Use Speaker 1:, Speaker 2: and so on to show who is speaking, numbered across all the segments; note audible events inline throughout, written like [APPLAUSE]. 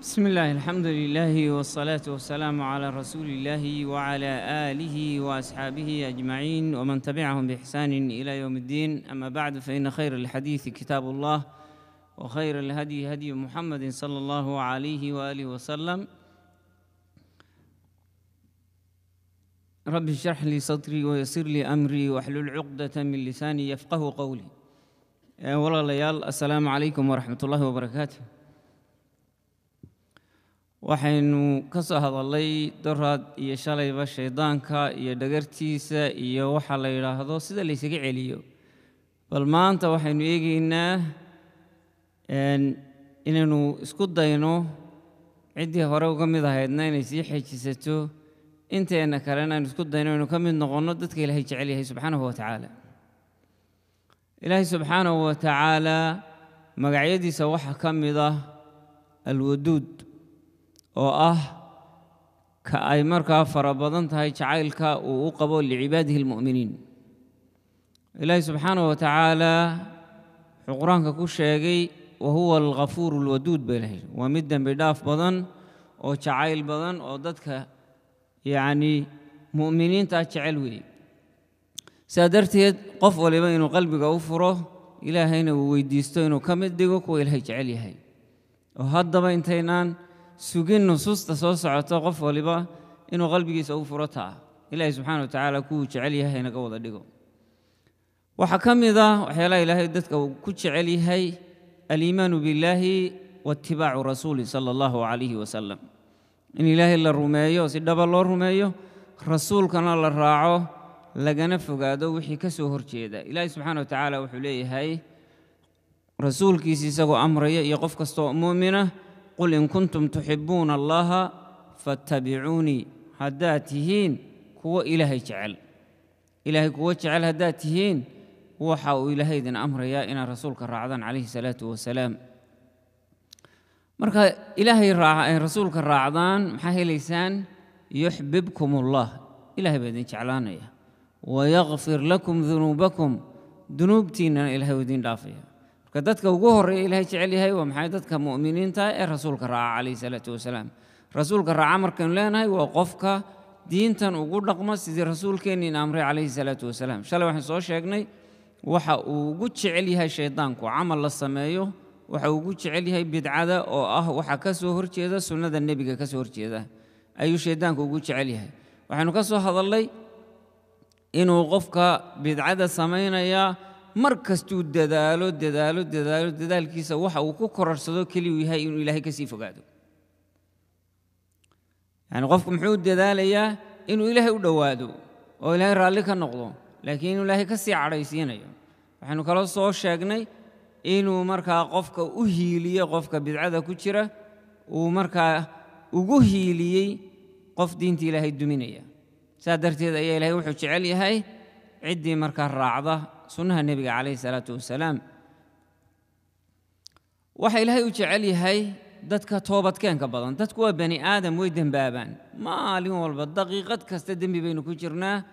Speaker 1: بسم الله الحمد لله والصلاة والسلام على رسول الله وعلى آله وأصحابه أجمعين ومن تبعهم بإحسان إلى يوم الدين أما بعد فإن خير الحديث كتاب الله وخير الهدي هدي محمد صلى الله عليه وآله وسلم رب اشرح لي صدري ويسر لي أمري واحلل عقدة من لساني يفقه قولي يا ولا ليال السلام عليكم ورحمة الله وبركاته waxaynu ka soo hadallay daraad iyo shalayba shaydaanka iyo dhagartiisa iyo waxa la yidhaahdo sida laysaga celiyo bal maanta waxaynu eegaynaa inaynu isku dayno ciddii hore uga mid ahaydna inay sii xeejisato inteena kalena aynu isku dayno aynu ka mid noqonno dadka ilaahay jecel yahay subxaanahu wa tacaala ilaahay subxaanahu wa tacaala magacyadiisa waxaa ka mid ah alwaduud oo ah ka ay markaa fara badan tahay jacaylka uu u qabo licibaadihi almu'miniin ilaahi subxaanahu watacaalaa wuxuu qur-aanka ku sheegay wahuwa alghafuuru alwaduud baa ilahay waa mid dembi dhaaf badan oo jacayl badan oo dadka yacni mu'miniintaa jecel weeye sidaa darteed qof waliba inuu qalbiga u furo ilaahayna uu weydiisto inuu ka mid dhigo kuwa ilaahay jecel yahay oo haddaba intaynaan sugin nusuusta soo socota qof waliba inuu qalbigiisa u furo taa ilaahay subxaana wa tacaala kuwuu jecel yahay naga wada dhigo waxaa ka mid ah waxyaalaha ilaahay dadka ku jecel yahay aliimaanu billaahi waatibaacu rasuuli sala allahu calayhi wasalam in ilaahay la rumeeyo si dhaba loo rumeeyo rasuulkana la raaco lagana fogaado wixii ka soo horjeeda ilaahay subxaana wa tacaala wuxuu leeyahay rasuulkiisa isagoo amraya iyo qof kastoo mu'mina قل إن كنتم تحبون الله فاتبعوني هداتهين كو إلهي جعل إلهي كو جعل هداتهين وحاو إلهي دين أمر يا إنا رسولك الرعضان عليه الصلاة والسلام مركا إلهي الرع... رسولك الرعضان محاهي لسان يحببكم الله إلهي بدين جعلانية ويغفر لكم ذنوبكم ذنوبتين إلهي ودين دافيه كدتك وجهر إلى هجعل هاي ومحادتك مؤمنين تا الرسول إيه كرا عليه الصلاة والسلام رسول كرا عمر كان لنا وقفك دين تن وجود نقمة سيد الرسول كان ينامر عليه الصلاة والسلام شل واحد صار شجني وح وجود عليها الشيطان كعمل الله سمايو وح وجود عليها بدعة أو أه وح كسور كذا سنة النبي كسور كذا أي شيطان كوجود عليها وح نكسر هذا اللي إنه وقفك بدعة سمينا يا markastuu dadaalo dadaalo dadaalo dadaalkiisa waxa uu ku korarsado keliyu yahay inuu ilaahay ka sii fogaado yani qofku muxuu dadaalayaa inuu ilaahay u dhowaado oo ilaahay raalli ka noqdo laakiin inuu ilaahay ka sii cadhaysiinayo waxaynu kaloo soo sheegnay inuu markaa qofka u hiiliyo qofka bidcada ku jira uu markaa ugu hiiliyey qof diinta ilaahay duminaya saa darteed ayaa ilaahay wuxuu jecel yahay ciddii markaa raacda سنة النبي عليه الصلاة والسلام وحي لها يجعل هاي دتك توبت كان كبدن دتك بني آدم ويدن بابان ما لي والله دقيقة كاستدم بين كجرنا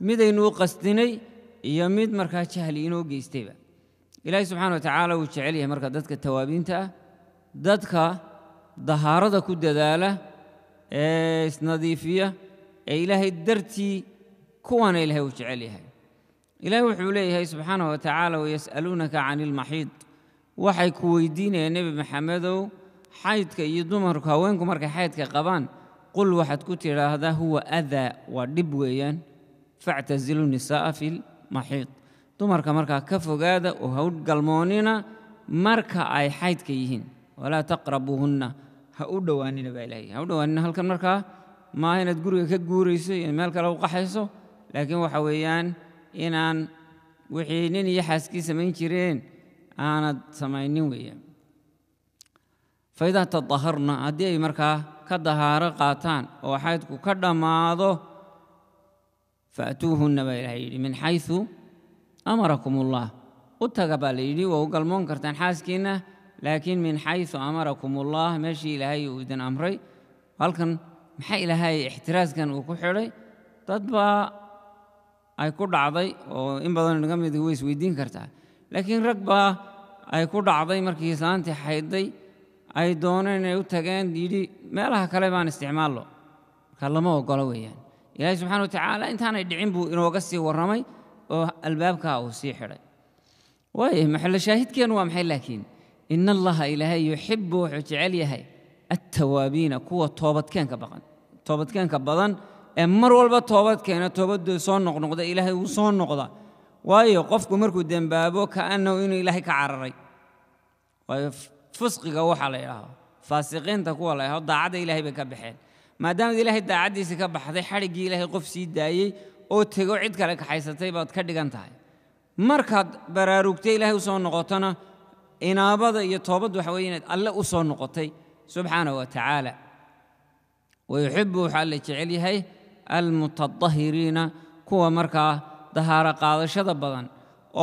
Speaker 1: مدى إنه قصدني يميد مركا جهلي إنه جيستيبا إلهي سبحانه وتعالى وجعل هي مركا دتك توابين تا دتك ظهارة كود دالة إيه نظيفية إلهي درتي كوانا إلهي وجعل هاي ilaahi wuxuu leeyahay subxaana wa tacaala wayas'aluunaka can ilmaxiid waxay ku weydiinayaan nebi maxamedow xaydka iyo dumarku haweenku markay xaydka qabaan qul waxaad ku tidhaahdaa huwa adaa waa dhib weeyaan factasilu nisaa'a fi filmaxiid dumarka markaa ka fogaada oo ha u galmoonina marka ay xaydka yihiin walaa taqrabuuhunna ha u dhowaanina baa ilahay ha u dhowaanina halkan markaa maaha inaad guriga ka guurayso iyo meel kale u qaxayso laakiin waxa weeyaan inaan wixii nin iyo xaaskii samayn jireen aanad samaynin weeyaan faidaa tadaharna haddii ay markaa ka dahaaro qaataan oo xaydku ka dhammaado fa'tuuhunna baa ilahay yidhi min xaysu amarakum ullah u taga baa la yidhi waa u galmoon kartaan xaaskiinna laakiin min xaysu amarakum ullah meeshii ilaahay uu idin amray halkan maxaa ilaahay ixtiraaskan uu ku xidhay dad baa ay ku dhacday oo in badan naga mid way isweydiin kartaa laakiin rag baa ay ku dhacday markii islaantii xaydday ay dooneen inay u tageen yidhi meelaha kale baan isticmaallo marka lama ogolo weeyaan ilaahay subxana wa tacaala intaanay dhicin buu inooga sii warramay oo albaabkaa uu sii xidhay waaya maxallo shaahidkeennu waa maxay laakiin in allaha ilaahay yuxibu wuxuu jecel yahay attawaabiina kuwa toobadkeenka baqan toobadkeenka badan mar walba toobad keena toobadoo soo noqnoqda ilaahay wuu soo noqda waayo qofku markuu dembaabo kaannahu inuu ilaahay ka cararay waayo fusqiga waxaa la idhaaho faasiqiinta kuwa la idhaho daacadda ilaahay bay ka baxeen maadaamaad ilaahay daacaddiisii ka baxday xadhiggii ilaahay qof sii daayey oo tego cid kale kaxaysatay baad ka dhigan tahay markaad baraarugtay ilaahay u soo noqotona inaabada iyo toobaddu waxa weye inaad alle u soo noqotay subxaana wa tacaala wayuxibu waxaa la jecel yahay almutadahiriina kuwa markaa dahaaro qaadashada badan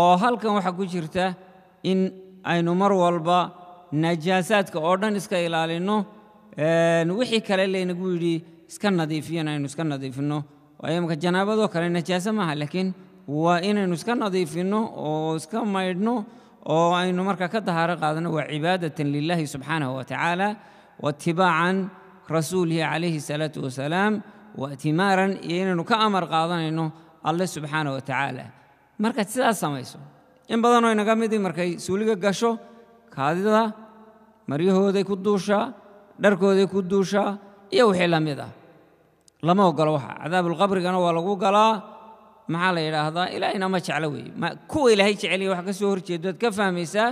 Speaker 1: oo halkan waxaa ku jirta in aynu mar walba najaasaadka oo dhan iska ilaalinno wixii kale laynagu yidhi iska nadiifiyan aynu iska nadiifinno waayo marka janaabadoo kale najaase maaha laakiin waa inaynu iska nadiifinno oo iska maydhno oo aynu marka ka dahaaro qaadano waa cibaadatan lilahi subxaanahu watacaala waatibaacan rasuulihi calayhi salaatu wasalaam واأتمارا inaynu ka amar qaadanayno alle subxaana wa tacaala markaad sidaas samayso in badanoo inaga midii markay suuliga gasho kaadida maryahooday ku duushaa dharkooday ku duushaa iyo wixii la mid ah lama ogolo waxa cadaabulqabrigana waa lagu galaa maxaa la yidhaahdaa ilaahina ma jeclo weeye kuwa ilaahay jeceliya wax ka soo horjeedo aad ka fahmaysaa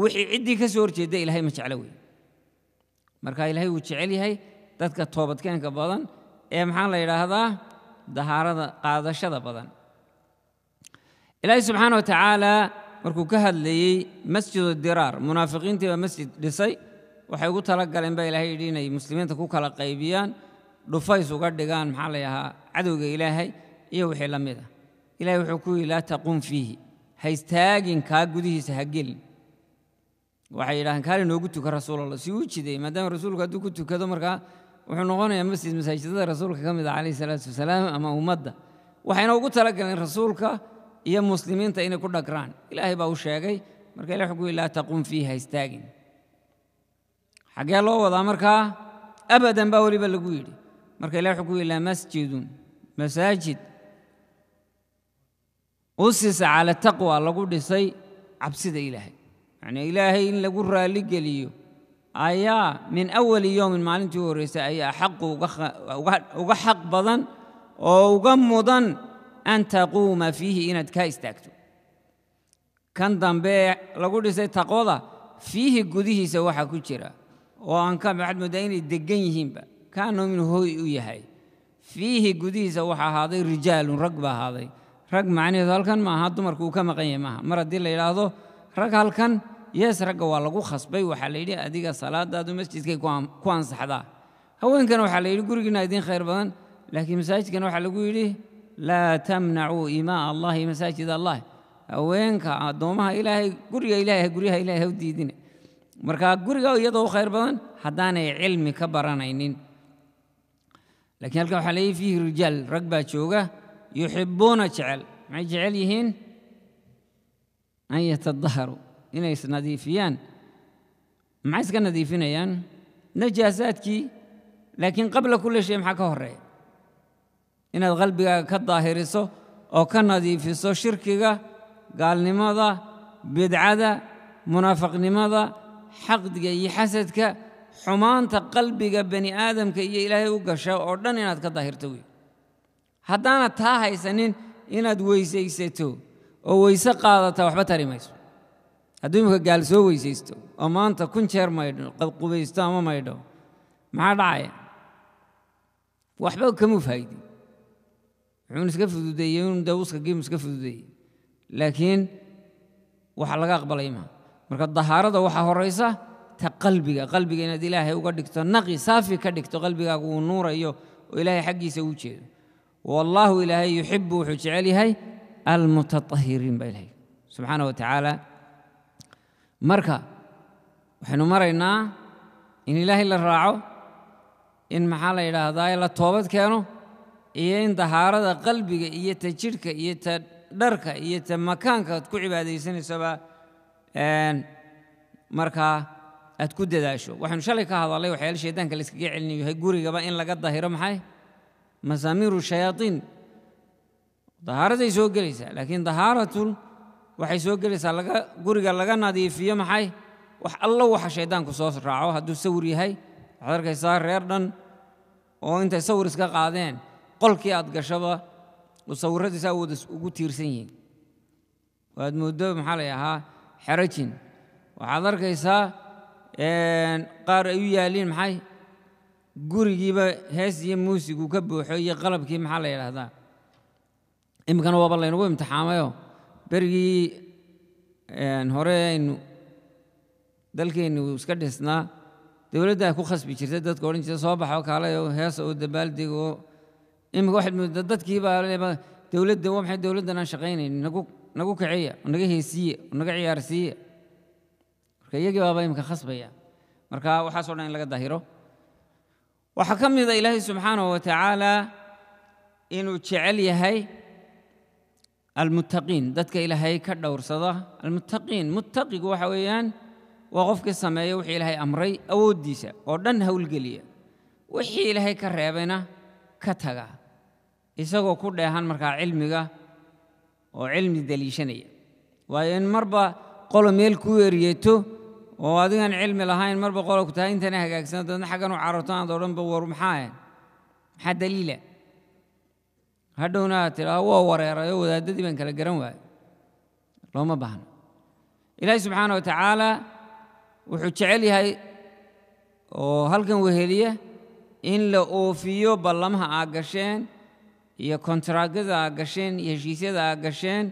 Speaker 1: wixii ciddii ka soo horjeedda ilaahay ma jeclo weeye marka ilaahay wuu jecel yahay dadka toobadkeenka badan ee maxaa la yidhaahdaa dahaarada qaadashada badan ilaahay subxaana wa tacaala markuu ka hadlayey masjidu diraar munaafiqiintii baa masjid dhisay waxay ugu tala galeen baa ilahay yidhi inay muslimiinta ku kala qaybiyaan dhufays uga dhigaan maxaa la yidhahaa cadowga ilaahay iyo wixii la mid ah ilahay wuxuu ku yidhi laa taqum fiihi haistaagin kaa gudihiisa ha gelin waxay yidhahdeen kaalinoogu noogu tuka rasuulallah si uu jidayy maadaama rasuulku hadduu ku tukado markaa wuxuu noqonayaa masjid masaajidada rasuulka ka mid ah calayhi salaatu wasalaam ama ummadda waxayna ugu talagaleen rasuulka iyo muslimiinta inay ku dhagraan ilaahay baa u sheegay marka ilah wuxuu ku yihi laa taqum fiiha ha istaagin xaggee loo wadaa markaa abadan baa weliba lagu yidhi marka ilah wuxuu ku yihi masjidun masaajid usisa cala taqwa lagu dhisay cabsida ilaahay yacnii ilaahay in lagu raalligeliyo ayaa min awali yoomin maalintii u horraysay ayaa xaqu uga xaq badan oo uga mudan an taquuma fiihi inaad kaa istaagto kan dambe ee lagu dhisay taqwada fiihi gudihiisa waxaa ku jira oo aan ka maxad moodaa inay deggan yihiinba kaanuu min hooy u yahay fiihi gudihiisa waxaa ahaaday rijaalun rag baa ahaaday rag macnaheedu halkan maaha dumarku uu ka maqan yahay maaha mar haddii la yidhaahdo rag halkan yes ragga waa lagu khasbay waxaa la yidhi adiga salaadaadu masjidkay ku ansaxdaa haweenkana waxaa la yidhi gurigiina idiin khayr badan laakiin masaajidkana waxaa lagu yidhi laa tamnacuu imaa allahi masaajid allah haweenka addoomaha ilaahay guriga ilaahay guryaha ilaahay u diidine marka guriga iyadoo u khayr badan haddaanay cilmi ka baranaynin laakiin halkan waxaa leeyahy fiihi rijaal rag baa jooga yuxibbuuna jecel maxay jecel yihiin an yatadaharu inays nadiifiyaan maxay iska nadiifinayaan najaasaadkii laakiin qabla kulli shay maxaa ka horreeya inaad qalbigaaga ka daahiriso oo ka nadiifiso shirkiga gaalnimada bidcada munaafaqnimada xaqdiga iyo xasadka xumaanta qalbiga bani aadamka iyo ilaahay u gasha oo dhan inaad ka daahirto wey haddaanad taa haysanin inaad weysaysato oo weyse qaadata waxba tari mayso أدويمك قال سوي سيستو أما أنت كن شير ما يدو قد قبيستا ما ما يدو مع عاد عاية وأحبك مو فايدة عيون سكف يوم دوس كجيم سكف ذودي لكن وحلقة قبل إما مرك الظهارة ده وحه الرئيسة تقلبي قلبي إن إله هو قد دكتور نقي صافي كدكتور قلبي أقول نور أيوه وإلهي حق يسوي شيء والله إلهي يحب وحش عليه المتطهرين بإلهي سبحانه وتعالى marka waxaynu maraynaa in ilaahay la raaco in maxaa la yidhaahdaa la toobad keeno iyo in dahaarada qalbiga iyo ta jidhka iyo ta dharka iyo ta makaanka aad ku cibaadaysanaysaba markaa aad ku dadaasho waxaynu shalay ka hadallay waxyaala shaydaanka layskaga celinayo yahay gurigaba in laga dahiro maxay masaamiiru shayaaiin dahaaraday soo gelaysaa laakiin dahaaratul waxay soo gelaysaa guriga laga nadiifiyo maxay wax allo waxa shayddaanku soo raaco hadduu sawir yahay waxaad arkaysaa reer dhan oo intay sawir iska qaadeen qolkii aad gashaba sawirradiisa awooda ugu tiirsan yihiin waad mooddo maxaa la ahaa xerajin waxaad arkaysaa qaar ay u yaaliin maxay gurigiiba hees iyo muusiguu ka buuxo iyo qalabkii maxaa la yidhaahdaa iminkana waaba laynagu imtixaamayoo berigii hore aynu dalkeennu iska dhisnaa dowladda ku khasbi jirtay dadka odhan jirta soo baxo kaalay oo heesa oo dabaaldeg oo imika waxaad moodda dadkii dowladda waa maxay dowladdan aan shaqaynayn nagu kaceeya oo naga heesiiye naga ciyaarsiiya marka iyagii baaba imika khasbaya marka waxaasoo dhan in laga daahiro waxaa ka mida ah ilaahai subxaanahu wa tacaala inuu jecel yahay almuttaqiin dadka ilaahay ka dhowrsada almuttaqiin muttaqigu waxa weeyaan waa qofkii sameeya wixii ilaahay amray awooddiisa oo dhan howlgeliya wixii ilaahay ka reebayna ka taga isagoo ku dheehan markaa cilmiga oo cilmi deliishanaya waayo in marba qolo meel ku eryeeto oo adigan cilmi lahayn marba qolo ku tahay intana hagaagsana dadna xaggan u cararto aad odhanba war maxaa maxaa daliila hadhowna aad tidhaa waa wareerayo wadaadadii baan kala garan waayo looma baahno ilaahi subxaana wa tacaala wuxuu jecel yahay oo halkan weheliya in la oofiyo ballamaha aa gasheen iyo kontaraagyada aa gasheen iyo heshiisyada aa gasheen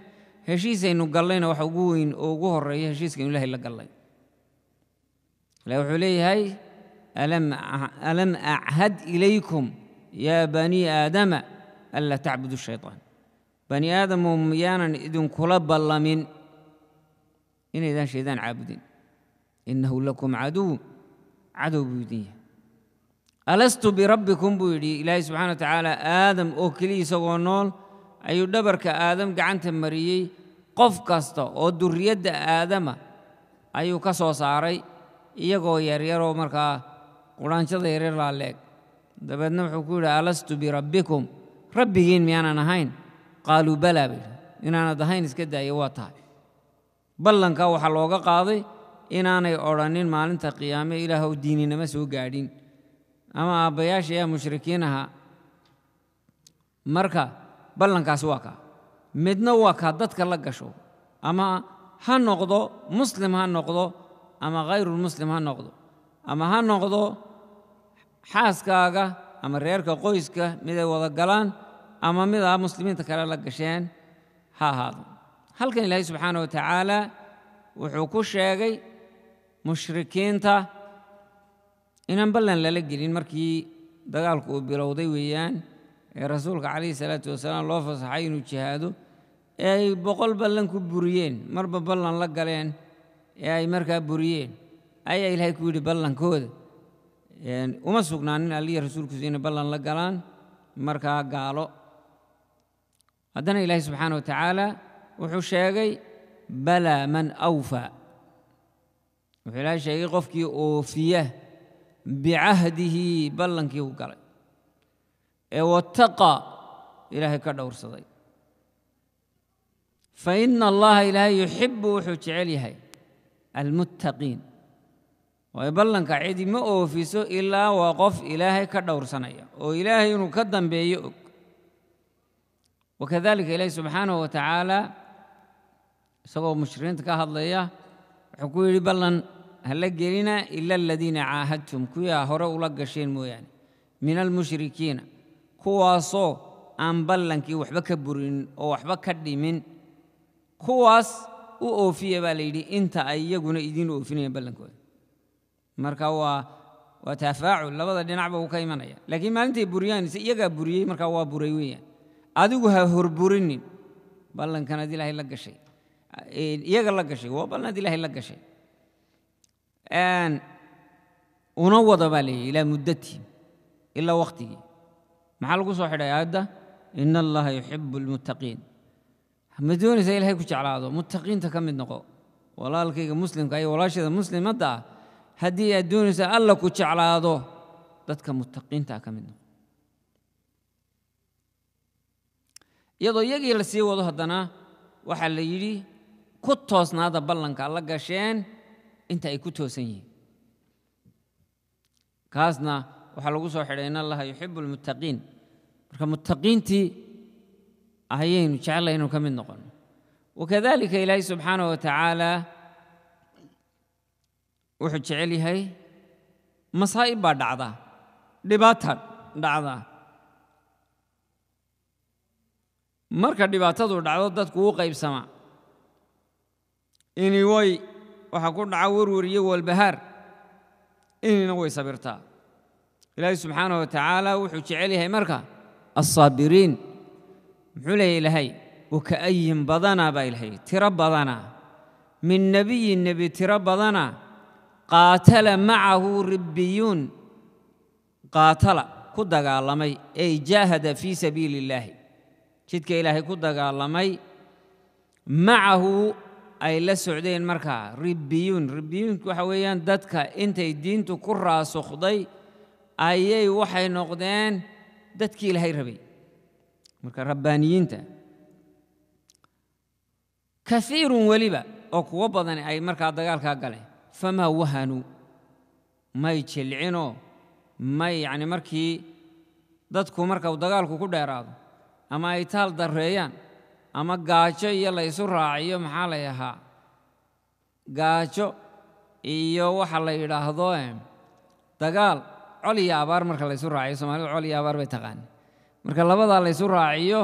Speaker 1: heshiisaynu gallayna waxa ugu weyn oo ugu horreeya heshiiskaynu ilahay la gallay ilahi wuxuu leeyahay alam achad ilaykum yaa bani aadama ألا تعبدوا الشيطان بني آدم وميانا إذن كلب الله من إن إذا شيطان عابدين إنه لكم عدو عدو بيديه ألست بربكم بيدي إلهي سبحانه وتعالى آدم أوكلي كليسة ونول أيو دبرك آدم قعنت مريي قف كاستا أو دريد آدم أيو كسو ساري إيقو يريرو مركا قرآن شد يرير لالك دبنا وحكو ألست بربكم rabbigiin miyaanan ahayn qaaluu balaa bay inaanad ahayn iska daaya waa tahay ballankaa waxaa looga qaaday inaanay odhanin maalinta qiyaame ilaahw diininama soo gaadhin ama aabbayaasha yaa mushrikiin ahaa marka ballankaas waa kaa midna waa kaa dadka la gasho ama ha noqdo muslim ha noqdo ama khayrulmuslim ha noqdo ama ha noqdo xaaskaaga ama reerka qoyska miday wada galaan ama midaa muslimiinta kale la gasheen ha ahaado halkan ilaahay subxaana wa tacaala wuxuu ku sheegay mushrikiinta inaan ballan lala gelin markii dagaalku uu bilowday weeyaan ee rasuulka calayhi salaatu wasalaam loo fasaxay inuu jihaado ee ay boqol ballan ku buriyeen marba ballan la galeen ee ay markaa buriyeen ayaa ilaahay ku yidhi ballankooda وما سوغنان علي رسول كزين بلان لقالان مركا قالو هذا إله سبحانه وتعالى وحشاقي بلا من أوفى وحلا شيء غفكي أوفيه بعهده بلن كي واتقى إلهي كدور صدي فإن الله إلهي يحب وحش المتقين ويبلنك عيدي ما أوفيسو إلا وقف إلهي كدور سنية وإلهي نكدن بيئك وكذلك إلهي سبحانه وتعالى سوى مشرين تكاهد ليا حكوي بلن هلا جرينا إلا الذين عاهدتم كويا هرا ولقشين مو يعني من المشركين كواسو أن بلنكي وحبك برين أو وحبك من كواس وأوفيه باليدي أنت أيجونا يدين أوفيني بلنكوي marka waa waa tafaacul labada dhinacba uu ka imanaya laakiin maalintii buriyaan se iyagaa buriyey markaa waa buray weeyaan adigu ha horburinin ballankan ad ilaahay la gashay iyaga la gashay waa ballan ad ilaahay la gashay una wada baa leeyahy ilaa muddatihim ilaa waqtigii maxaa lagu soo xidhay aayadda ina allaha yuxibu almuttaqiin ma doonaysa ilahay ku jeclaado muttaqiinta ka mid noqo walaalkayga muslimka iyo walaasheeda muslimadda ah haddii aad doonaysa alla ku jeclaado dadka muttaqiintaa ah ka mid noqo iyadoo iyagii la sii wado haddana waxaa la yidhi ku toosnaada ballanka la gasheen inta ay ku toosan yihiin kaasna waxaa lagu soo xidhay in allaha yuxibu almuttaqiin marka muttaqiintii ayaynu jeclaynu ka mid noqon wakadalika ilaahay subxaanah wa tacaala wuxuu jecel yahay masaa'ib baa dhacda dhibaata dhacda marka dhibaatadu dhacdo dadku wuu qaybsama ini way waxaa ku dhaca werwer iyo walbahaar inina way sabirtaa ilaahay subxaanah wa tacaala wuxuu jecel yahay marka alsaabiriin muxuu leeyahy ilaahay waka'ayin badanaa baa ilahay tiro badana min nebiyin nebi tiro badanaa قاتل معه ربيون قاتل كدا قالمي اي جاهد في سبيل الله شدك الهي كدا قالمي معه اي لا سعودين مركا ربيون ربيون وحويان دتك انت الدين تكرا سخضي اي وحي نقدان دتك الهي ربي مركا ربانيين تا كثير ولبا او كوبضن اي مركا دقال كاقالي famaa wahanu may jilcinoo may yacni markii dadku marka dagaalku ku dheeraado ama ay taal darreeyaan ama gaajo iyo laysu raaciyo maxaa lay ahaa gaajo iyo waxa la yidhaahdo dagaal col iyo abaar marka laysu raaciyo soomaalidu col iyo abaar bay taqaani marka labadaa laysu raaciyo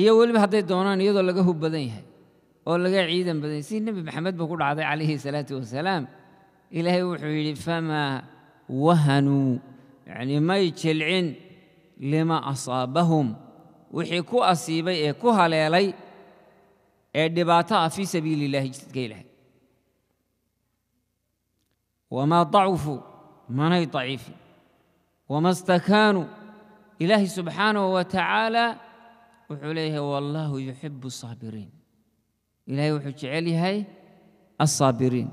Speaker 1: iyo weliba hadday doonaan iyadoo laga hub badan yahay oo laga ciidan baday si nebi maxamed buu ku dhacday calayhi salaatu wasalaam ilaahay wuxuu yidhi famaa wahanuu yacni may jilcin lima asaabahum wixii ku asiibay ee ku haleelay ee dhibaato ah fii sabiili illaahi jidka ilaahay wamaa dacufuu manay daciifin wama stakaanuu ilaahay subxaanahu wa tacaala wuxuu leeyahay wallaahu yuxibu saabiriin إلهي وحو جعلي هاي الصابرين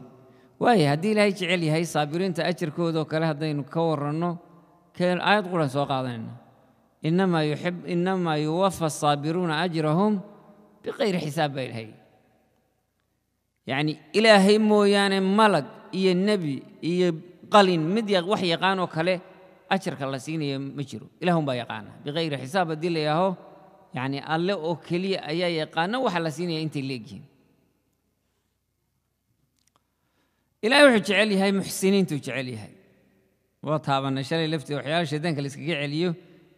Speaker 1: وهي هدي إلهي جعلي هاي صابرين تأجر كودو كلاه دين كورنو كل آيات قرآن سوق إنما يحب إنما يوفى الصابرون أجرهم بغير حساب إلهي يعني إلهي يعني ملك إي النبي إي قلين مد وحي قانو كله أجر كالله سيني مجرو إلهم بيقانا بغير حساب دي ياهو yani alle oo keliya ayaa yaqaana waxa la siinaya intay leegyihiin ilahay wuxuu jecel yahay muxsiniintuu jecel yahay waa taabanay shalay lafteeda waxyaala shaydaanka la iskaga celiyo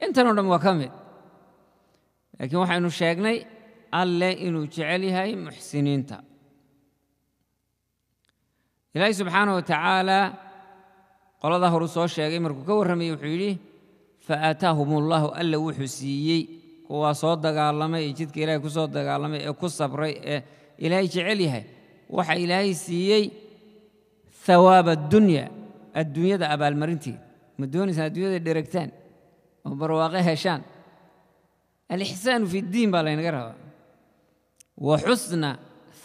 Speaker 1: intanoo dhan waa ka mid laakiin waxaynu sheegnay alle inuu jecel yahay muxsiniinta ilaahay subxaanah wa tacaala qoladaa horuu soo sheegay markuu ka warramayay wuxuu yidhi fa aataahum ullahu alla wuxuu siiyey kuwa soo dagaalamay ee jidka ilaahay kusoo dagaalamay ee ku sabray ee ilaahay jecel yahay waxa ilaahay siiyey hawaaba addunya adduunyada abaalmarinteeda ma doonaysaan adduunyada dheregtaan oo barwaaqe heshaan alixsaanu fi ddiin baa laynaga rabaa wa xusna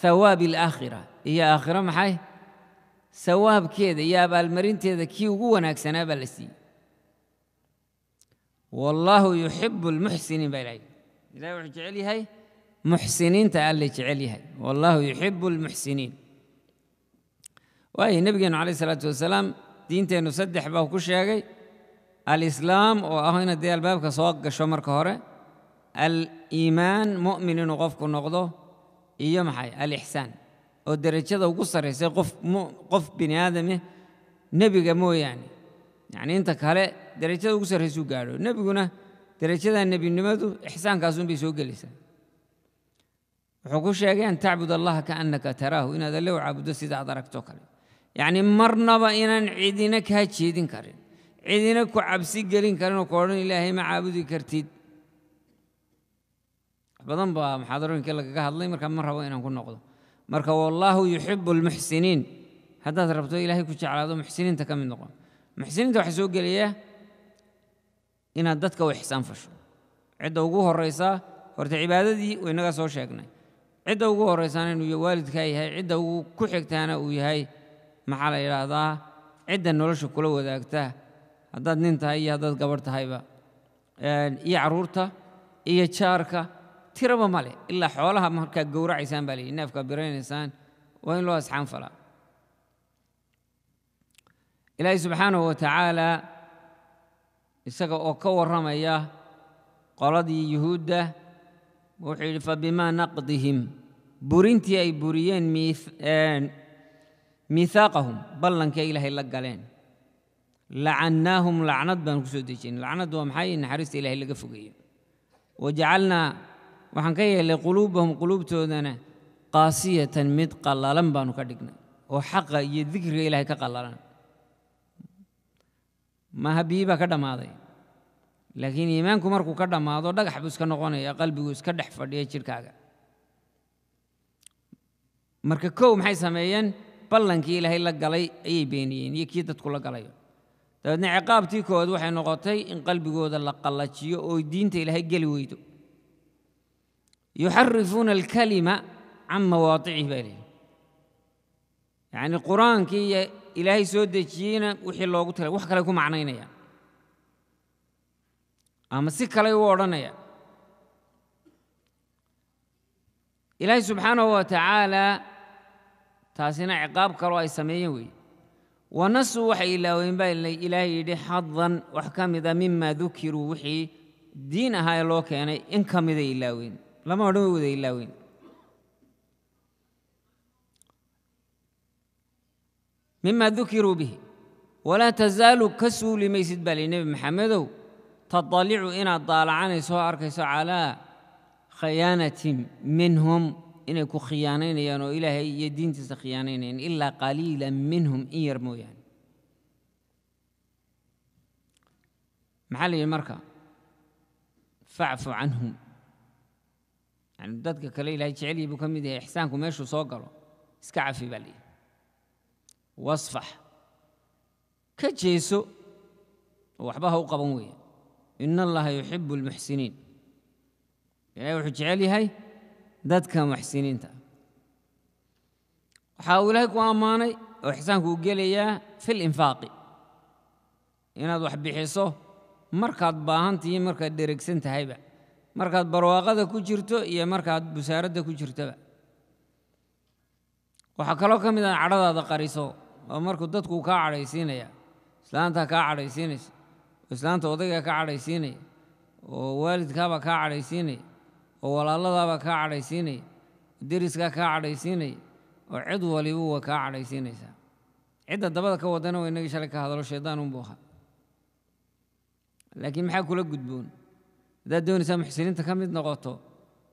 Speaker 1: hawaabi alaakhira iyo aakhira maxay sawaabkeeda iyo abaalmarinteeda kii ugu wanaagsanaa baa la siiyey wallaahu yuxibu lmuxsiniin baa ilahay ilahay wuxuu jecel yahay muxsiniinta alle jecel yahay wallaahu yuxibu lmuxsiniin waayo nebigeenu calayh isalaatu wasalaam diinteennu saddex baa ku sheegay alislaam oo ah inaad dee albaabka soo gasho marka hore aliimaan mu'min inuu qofku noqdo iyo maxay alixsaan oo derajada ugu sarraysay qof bini aadameh nebiga mooyaane yacnii inta kale darajada ugu sarraysuu gaadho nebiguna darajada nebinimadu ixsaankaasunbay soo gelaysaa wuxuu ku sheegay an tacbud allaha kaannaka taraahu inaad alle u caabuddo sidaad aragtoo kale yacnii marnaba inaan cidina kaa jeedin karin cidina ku cabsi gelin karinoo ku odhan ilaahay ma caabudi kartid badan baa muxaadarooyinkii lagaga hadlay marka ma rabo inaan ku noqdo marka wallaahu yuxibu almuxsiniin haddaad rabto ilaahay ku jeclaado muxsiniinta ka mid noqon muxsiniinta waxaa soo geliya inaad dadka u ixsaan fasho cidda ugu horaysa horta cibaadadii waynaga soo sheegnay cidda ugu horeysaana inuu waalidkaa yahay cidda ugu ku xigtaana uu yahay maxaa la yidhaahdaa cidda nolosha kula wadaagta haddaad nin tahay iyo haddaad gabarh tahayba iyo caruurta iyo jaarka tiraba male ilaa xoolaha markaa gowracaysaan baa layihi neefkaa biraynaysaan waa in loo asxaan falaa إلهي سبحانه وتعالى إساق أكوار رمي قلدي يهود وحلف بما نقضهم برنتي أي بريين ميث ميثاقهم بلن كإلهي لقالين لعناهم لعنت بن كسوتيشين لعنت دوام حي نحرس إلهي لقفوكي وجعلنا وحنكي لقلوبهم قلوب تودنا قاسية مد قلالا بانو وحق يذكر إلهي كقلالا ما هبيبة كذا ماضي لكن إيمانكم مركو كذا ماضي دق حبس كنقوني يا قلبي ويس كذا حفر يا شركة مركو كوم حي سمين بلنكي إلهي لقلي أي بينين يكيد تقول لقلي dabeedna ciqaabtii koowaad waxay noqotay in qalbigooda la qallajiyo oo diinta ilaahay geli weydo yuxarifuuna alkalima can mawaadicihi baa leeyihi yacni qur-aankii iyo ilaahay soo dejiyeyna wixii loogu talay wax kale ku macnaynayaan ama si kale u odhanayaan ilaahay subxaanahu wa tacaalaa taasina ciqaab kaloo ay sameeyeen weeye wanasuu waxay ilaaween baa ilaahay yidhi xadan wax ka mida mima dukiruu wixii diin ahaa ee loo keenay in ka miday ilaaween lama odhan wada ilaaween مما ذكروا به ولا تزال كسو لميسد بالي نبي محمد تطلع إن عن سو أركيسو على خيانة منهم إن كو خيانين يعني إلهي يدين تس خيانين إلا قليلا منهم إن يعني محلي المركة فاعف عنهم يعني بدك كليل هاي تعلي بكم إحسانكم إيشو صوقروا اسكعفي بالي واصفح كجيسو وحبها وقبوية إن الله يحب المحسنين يا يعني جعلي هاي ذاتك محسنين تا وحاول هيك واماني وحسانك وقلي في الانفاق انا هذا وحبي حيصو مركات باهنتي مركات ديركسن تهيبا مركات برواقة دا كجرتو يا مركات بسارة دا كجرتو وحكالوكا من عرضا دا قريصو ومركو دتكو كا عريسينيا اسلانتا كا عريسينيس اسلانتا ودغا كا عريسيني ووالد كا سيني كا عريسيني وولالا با سيني عريسيني ديريسكا كا عريسيني وعيد وليو و كا عريسينيسا عيد دبدا كا ودانا وي نغي شالكا هادلو شيطان بوخا لكن محا كولا غدبون دا دون سام حسينتا كاميد نقوتو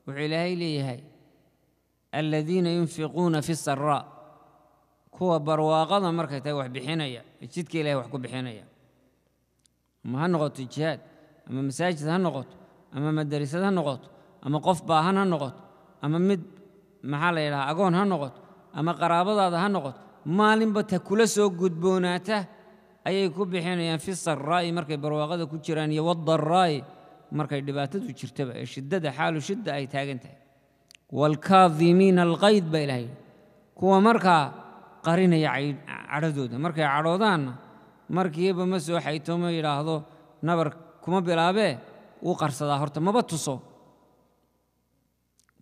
Speaker 1: وعلاهي هاي الذين ينفقون في السراء kuwa barwaaqada markay tahay wax bixinaya jidka ilahay wax ku bixinaya ama ha noqoto jihaad ama masaajid ha noqoto ama madarisad ha noqoto ama qof baahan ha noqoto ama mid maxaa la yidhaha agoon ha noqoto ama qaraabadaada ha noqoto maalinba ta kula soo gudboonaata ayay ku bixinayaan fi sarraa'i markay barwaaqada ku jiraan iyo wadarraa'i markay dhibaatadu jirtaba ee shiddada xaalu shidda ay taagan tahay waalkaadimiina alqayd baa ilahay kuwa markaa qarinaya cadhadooda markay cadhoodaanna markiiba ma soo ma yidhaahdo nabar kuma bilaabee wuu qarsadaa horta maba tuso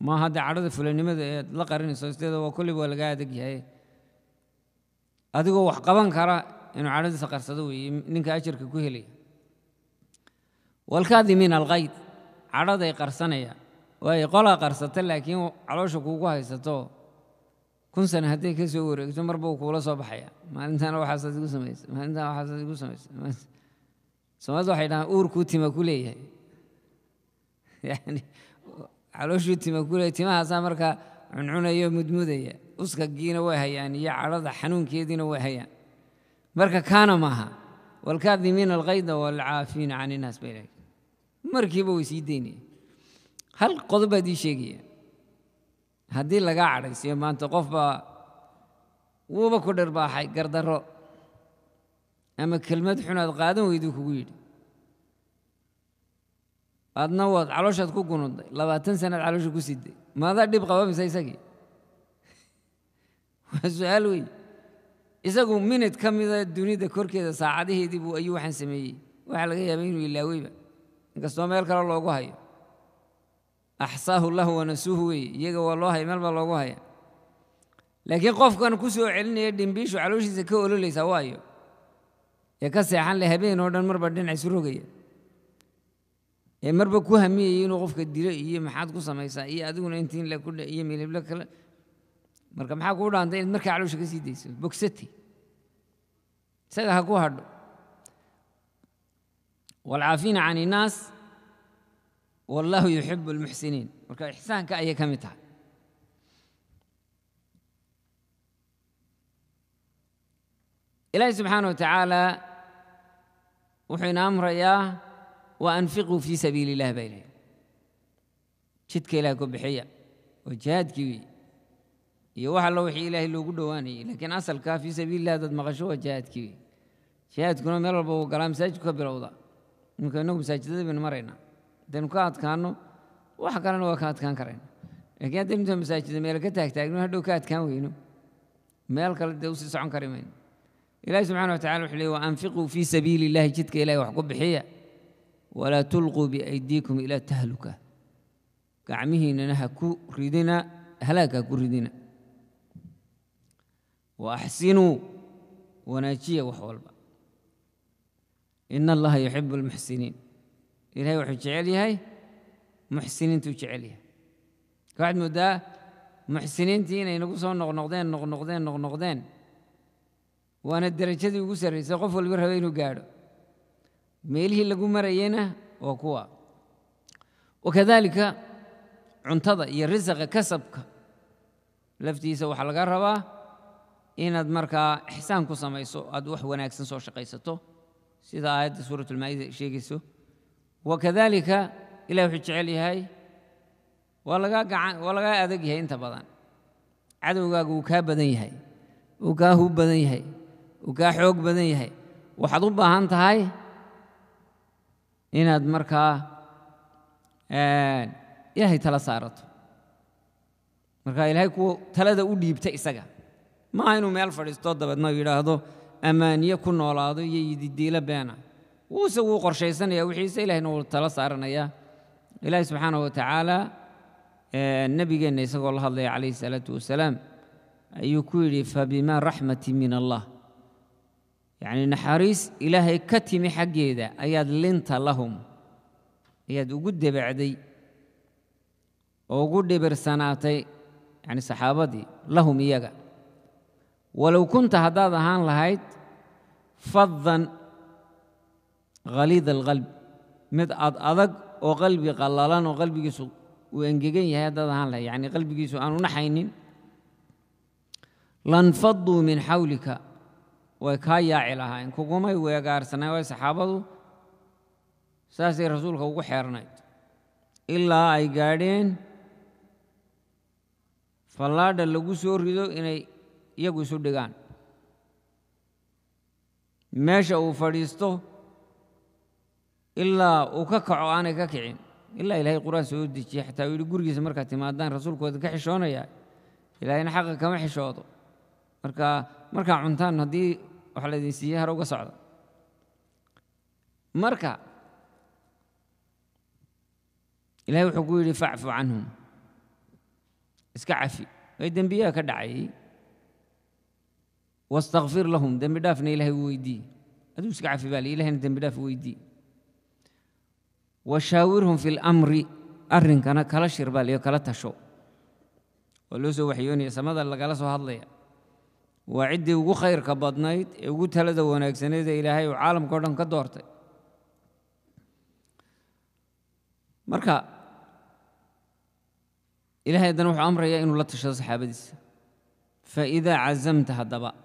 Speaker 1: ma hadda cadhada fulanimada eed la qarinayso isteeda waa kolliba waa lagaa adag yahay adigoo wax qaban kara inuu cadhadiisa qarsado weeye ninka ajarka ku helaya waalkaadimiina alkayd cadhaday qarsanaya waayo qolaa qarsata laakiin caloosha kuugu haysato كن سنة هدي كسيوري قلت مربوك ولا صبحيا ما أنت أنا وحاسة جسميس ما أنت أنا وحاسة جسميس سما زوحي أنا أور كوتي ما كولي يعني على شو تي ما كولي تي ما هذا مركا عنعنا يوم مدمودة يا أسك جينا وها يعني يا عرض حنون كيدين وها يا مركا كانوا معها والكاذبين الغيظ والعافين عن الناس بيلك مركي بو يسيديني هل قضبة دي شيء haddii lagaa cadhaysiiyo maanta qofbaa wuuba ku dhirbaaxay gardarro ama kelmad xunaad qaadan weyduu kugu yidhi aadna waad calooshaad ku gunuday labaatan sanaad caloosha ku siday maadaa dhib qaba mise isagii [LAUGHS] waa su-aal wey isagu minid ka mida dunida korkeeda saacadiheediibuu ayuu waxaan sameeyey waxaa laga yaabay inuu ilaaweyba inkastoo meel kale loogu hayo axsaahu llahu wanasuuhu weeye iyaga waa loo hay meel baa loogu haya laakiin qofkan ku soo celinaya dhimbiishu calooshiisa ka ololaysaa waayo ee ka seexan le habeen oo dhan marba dhinac rogaya ee marba ku hamiyaya inuu qofka dilo iyo maxaad ku samaysaa iyo adiguna intiin lekudh iyo miliblo kale marka maxaa kuu dhaantay inaad markaa caloosha ka sii dayso bogsate isaga ha ku hadho waalcaafiina can innaas والله يحب المحسنين مركا إحسان كأي كمتها إلهي سبحانه وتعالى وحين أمر إياه وأنفقوا في سبيل الله بيني شدك إلى كبحية وجهاد كوي يوحى الله وحي إله اللي قلوا واني لكن أصل كافي سبيل الله ضد مغشو وجهاد كوي شهاد كنا مرة بو قرام سجد كبير أوضاع ممكن نقوم سجد بن مرينا hadaynu ka adkaanno wax kalena waa ka adkaan karayn lakiin haddaynu ta masaajida meele ka taagtaagno hadhow ka adkaan weyno meel kale dee usii socon kari mayno ilaahi subxana wa tacala wuxuu leey waanfiquu fii sabiili illahi jidka ilahi wax ku bixiya walaa tulquu biaydiikum ilaa tahluka gacmihiinnana ha ku ridina halaag ha ku ridina wa axsinuu wanaajiya wax walba ina allaha yuxibu almuxsiniin ilahay wuxuu jecel yahay muxsiniintuu jecel yahay waxaad mooddaa muxsiniintii inay nagu soo noqnoqdeen noqnoqdeen noqnoqdeen waana derajadii ugu sarraysay qof walba raba inuu gaadho meelihii lagu marayeyna waa kuwa wakadaalika cuntada iyo risaqa kasabka laftiisa waxaa laga rabaa inaad markaa ixsaan ku samayso aad wax wanaagsan soo shaqaysato sida aayadda suuratulmaa'ida sheegayso wakadaalika ilahi wuxuu jecel yahay waa lagaa adag yahay inta badan cadowgaaga wuu kaa badan yahay wuu kaa hub badan yahay wuu kaa xoog badan yahay waxaad u baahan tahay inaad markaa ilahay tala saarato markaa ilaahay kuwa talada u dhiibta isaga maaha inuu meel fadhiisto dabeedna yidhaahdo ammaaniye ku noolaado iyo yididiila beena wuuse wuu qorshaysanaya wixiise ilahina wuu tala saaranayaa ilaahi subxaana wa tacaala nebigeenna isagoo la hadlaya calayhi salaatu wasalaam ayuu ku yidhi fabima raxmati min allah yacni naxariis ilaahay ka timi xaggeeda ayaad linta lahum ayaad ugu dabacday oo ugu dhibirsanaatay yacni saxaabadii lahum iyaga walow kunta haddaad ahaan lahayd faddan غليظ القلب مد أدق وقلبي قلالان وقلبي يسو وانجيجين يا هذا يعني قلبي يسو أنا نحينين lanfaduu min xawlika way kaa yaaci lahaayeen kugumay weegaarsanayn way saxaabadu saasay rasuulka ugu xeernayd ilaa ay gaadheen fallaadha lagu soo rido inay iyagu isu dhigaan meesha uu fadhiisto ilaa uu ka kaco aanay ka kicin ilaa ilaahay qur'aan soo dejiye xataa uu yidhi gurigiisa markaad timaadaan rasuulku waad ka xishoonayaa ilaahayna xaqa kama xishoodo marka markaa cuntaan haddii wax laydin siiye har uga socda marka ilahay wuxuu ku yidhi facfu canhum iska cafi way dembiyaha ka dhacayay wastakfir lahum dembi dhaafna ilaahay u weydii aduu iska cafi baa le ilahayna dembi dhaaf weydiiye وشاورهم في الأمر أرن كان كلا شربا لي كلا تشو ولوسو وحيوني سمد الله قال سو هذلي وعد وجو خير كبد نايت وجو تلا دوونا إكسنة إلى هاي وعالم كورن كدورت مركا إلى هاي دنو عمر يا إنه لا تشو صحابدس فإذا عزمت هذا بقى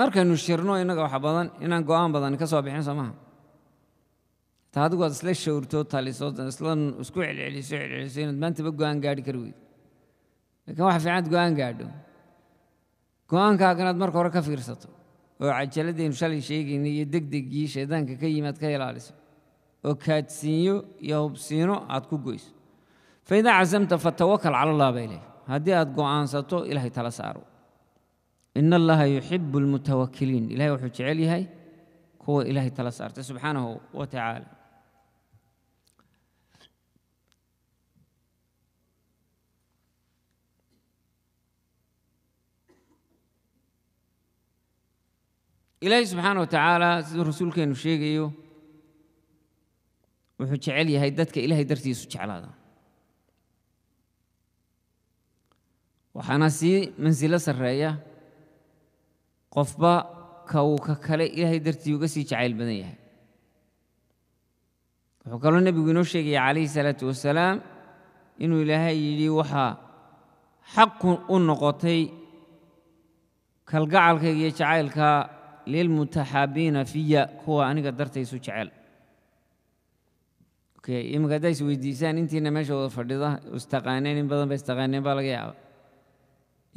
Speaker 1: مركا نشيرنو إنك وحبضا إنك قوام بضا نكسو بحين سماها تهادو قاد سلاش شورتو تالي صوت اصلا اسكوع العلي سوع العلي سين ما انت بقو ان قاعد كروي لكن واحد في عند قو ان قاعدو قو ان كاك ناد مركو في رسطو وعاد شلدي مشالي شيقي ني يدق دق جي شيدان كي مات كي لالس وكاد سينيو يهوب سينو عاد كو فإذا عزمت فتوكل على الله بإليه هادي عاد قو ان سطو إلهي تلسارو إن الله يحب المتوكلين إلهي وحوش عليهي هو إلهي تلسارت سبحانه وتعالى ilaahay subxaana wa tacaala siduu rasuulkeennu sheegayo wuxuu jecel yahay dadka ilaahay dartiisu jeclaada waxaana sii mansilo sarreeya qofba ka uu ka kale ilaahay dartii uga sii jacayl badan yahay wuxuu kaloo nebigu inoo sheegaya calayhi salaatu wasalaam inuu ilaahay yidhi waxaa xaq u noqotay kalgacalka iyo jacaylka lilmutaxaabiina fiya kuwa aniga dartaysu jecel iminka haddaa is weydiisaan intiina meesha wada fadhida istaqaaneen in badan ba istaqaaneen baa laga yaaba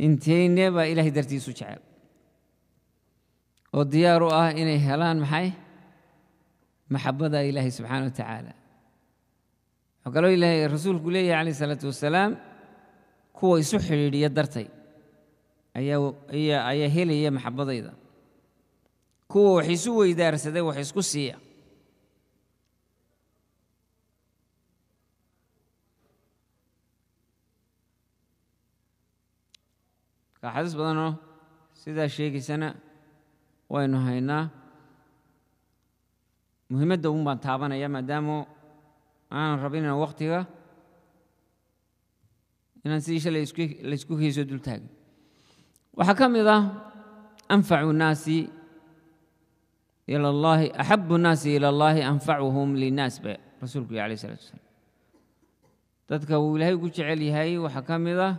Speaker 1: inteyne baa ilaahay dartiisu jecel oo diyaar u ah inay helaan maxay maxabada ilaahay subxaana wa tacaala wuxuu kaloo ilaahay rasuulku leeyahay calayh isalaatu wasalaam kuwa isu xidhiidhiya dartay ayaa ayaa helaya maxabadayda kuwa wax isu weydaarsaday wax isku siiya marka xadiis badanoo sidaa sheegaysana waynu haynaa muhiimadda un baan taabanaya maadaama aanan rabin inaan waqtiga inaan si shalay laysku heesoo dultaagin taagin waxaa ka mid ah anfacu naasi إلى الله أحب الناس إلى الله أنفعهم للناس رسولك عليه الصلاة والسلام تذكر وإلهي قلت علي هاي وحكام إذا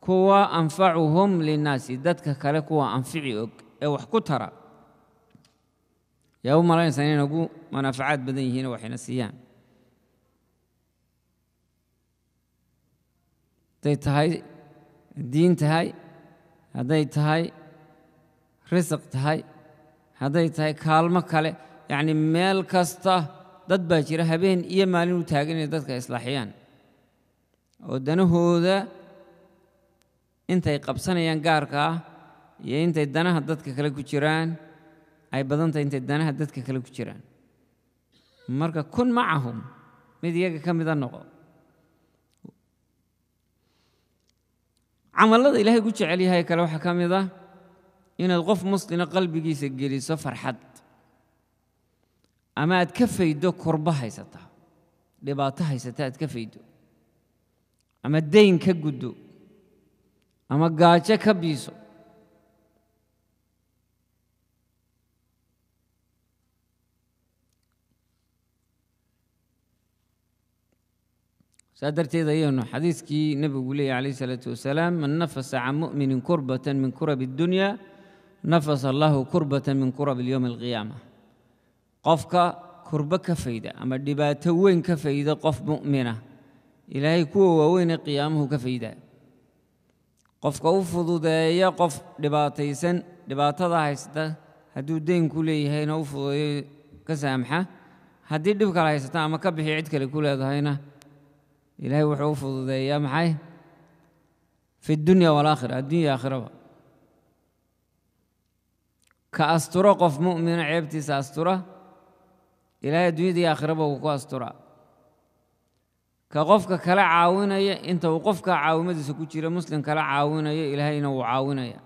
Speaker 1: كوا أنفعهم للناس دتك كلك كوا أنفعك أو حكترا يوم مرة سنين أقول منافعات بدني هنا وحين السيان تيت هاي دين تهاي هذا تهاي رزق تهاي hadday tahay kaalmo kale yacni meel kasta dad baa jira habeen iyo maalin u taagan inay dadka islaaxiyaan oo danahooda intay qabsanayaan gaarka ah iyo intay danaha dadka kale ku jiraan ay badantahay intay danaha dadka kale ku jiraan marka kun macahum mid iyaga ka mida noqo camallada ilaahay ku jecel yahay kale waxaa ka mid ah إن الغف مسلم قلبي جيس الجري سفر حد أما أتكفى يدو كربها يسطع لباطها يسطع أتكفى يدو أما الدين كجدو أما قاچا كبيسو سادرت هذا إيه أنه حديث كي نبي عليه الصلاة والسلام من نفس عن مؤمن كربة من كرب الدنيا نفس الله كربة من كرب اليوم القيامة قفك كربة كفيدة أما الدبات وين كفيدة قف مؤمنة إلهي كو وين قيامه كفيدة قفك أفضو دايا قف دباتيسن دباتة هايستا هدو دين كولي هين أفضو كسامحة هدي دبك هايستا أما كبحي عدك لكل هذا إلهي وحو أفضو دايا محاي في الدنيا والآخرة الدنيا آخرة ka asturo qof mumina ceebtiisa astura ilaahay adduunyadii aakhiraba wuu ku asturaa ka qofka kala caawinaya inta uu qofka caawimadiisa ku jira muslim kala caawinayo ilaahayna wuu caawinaya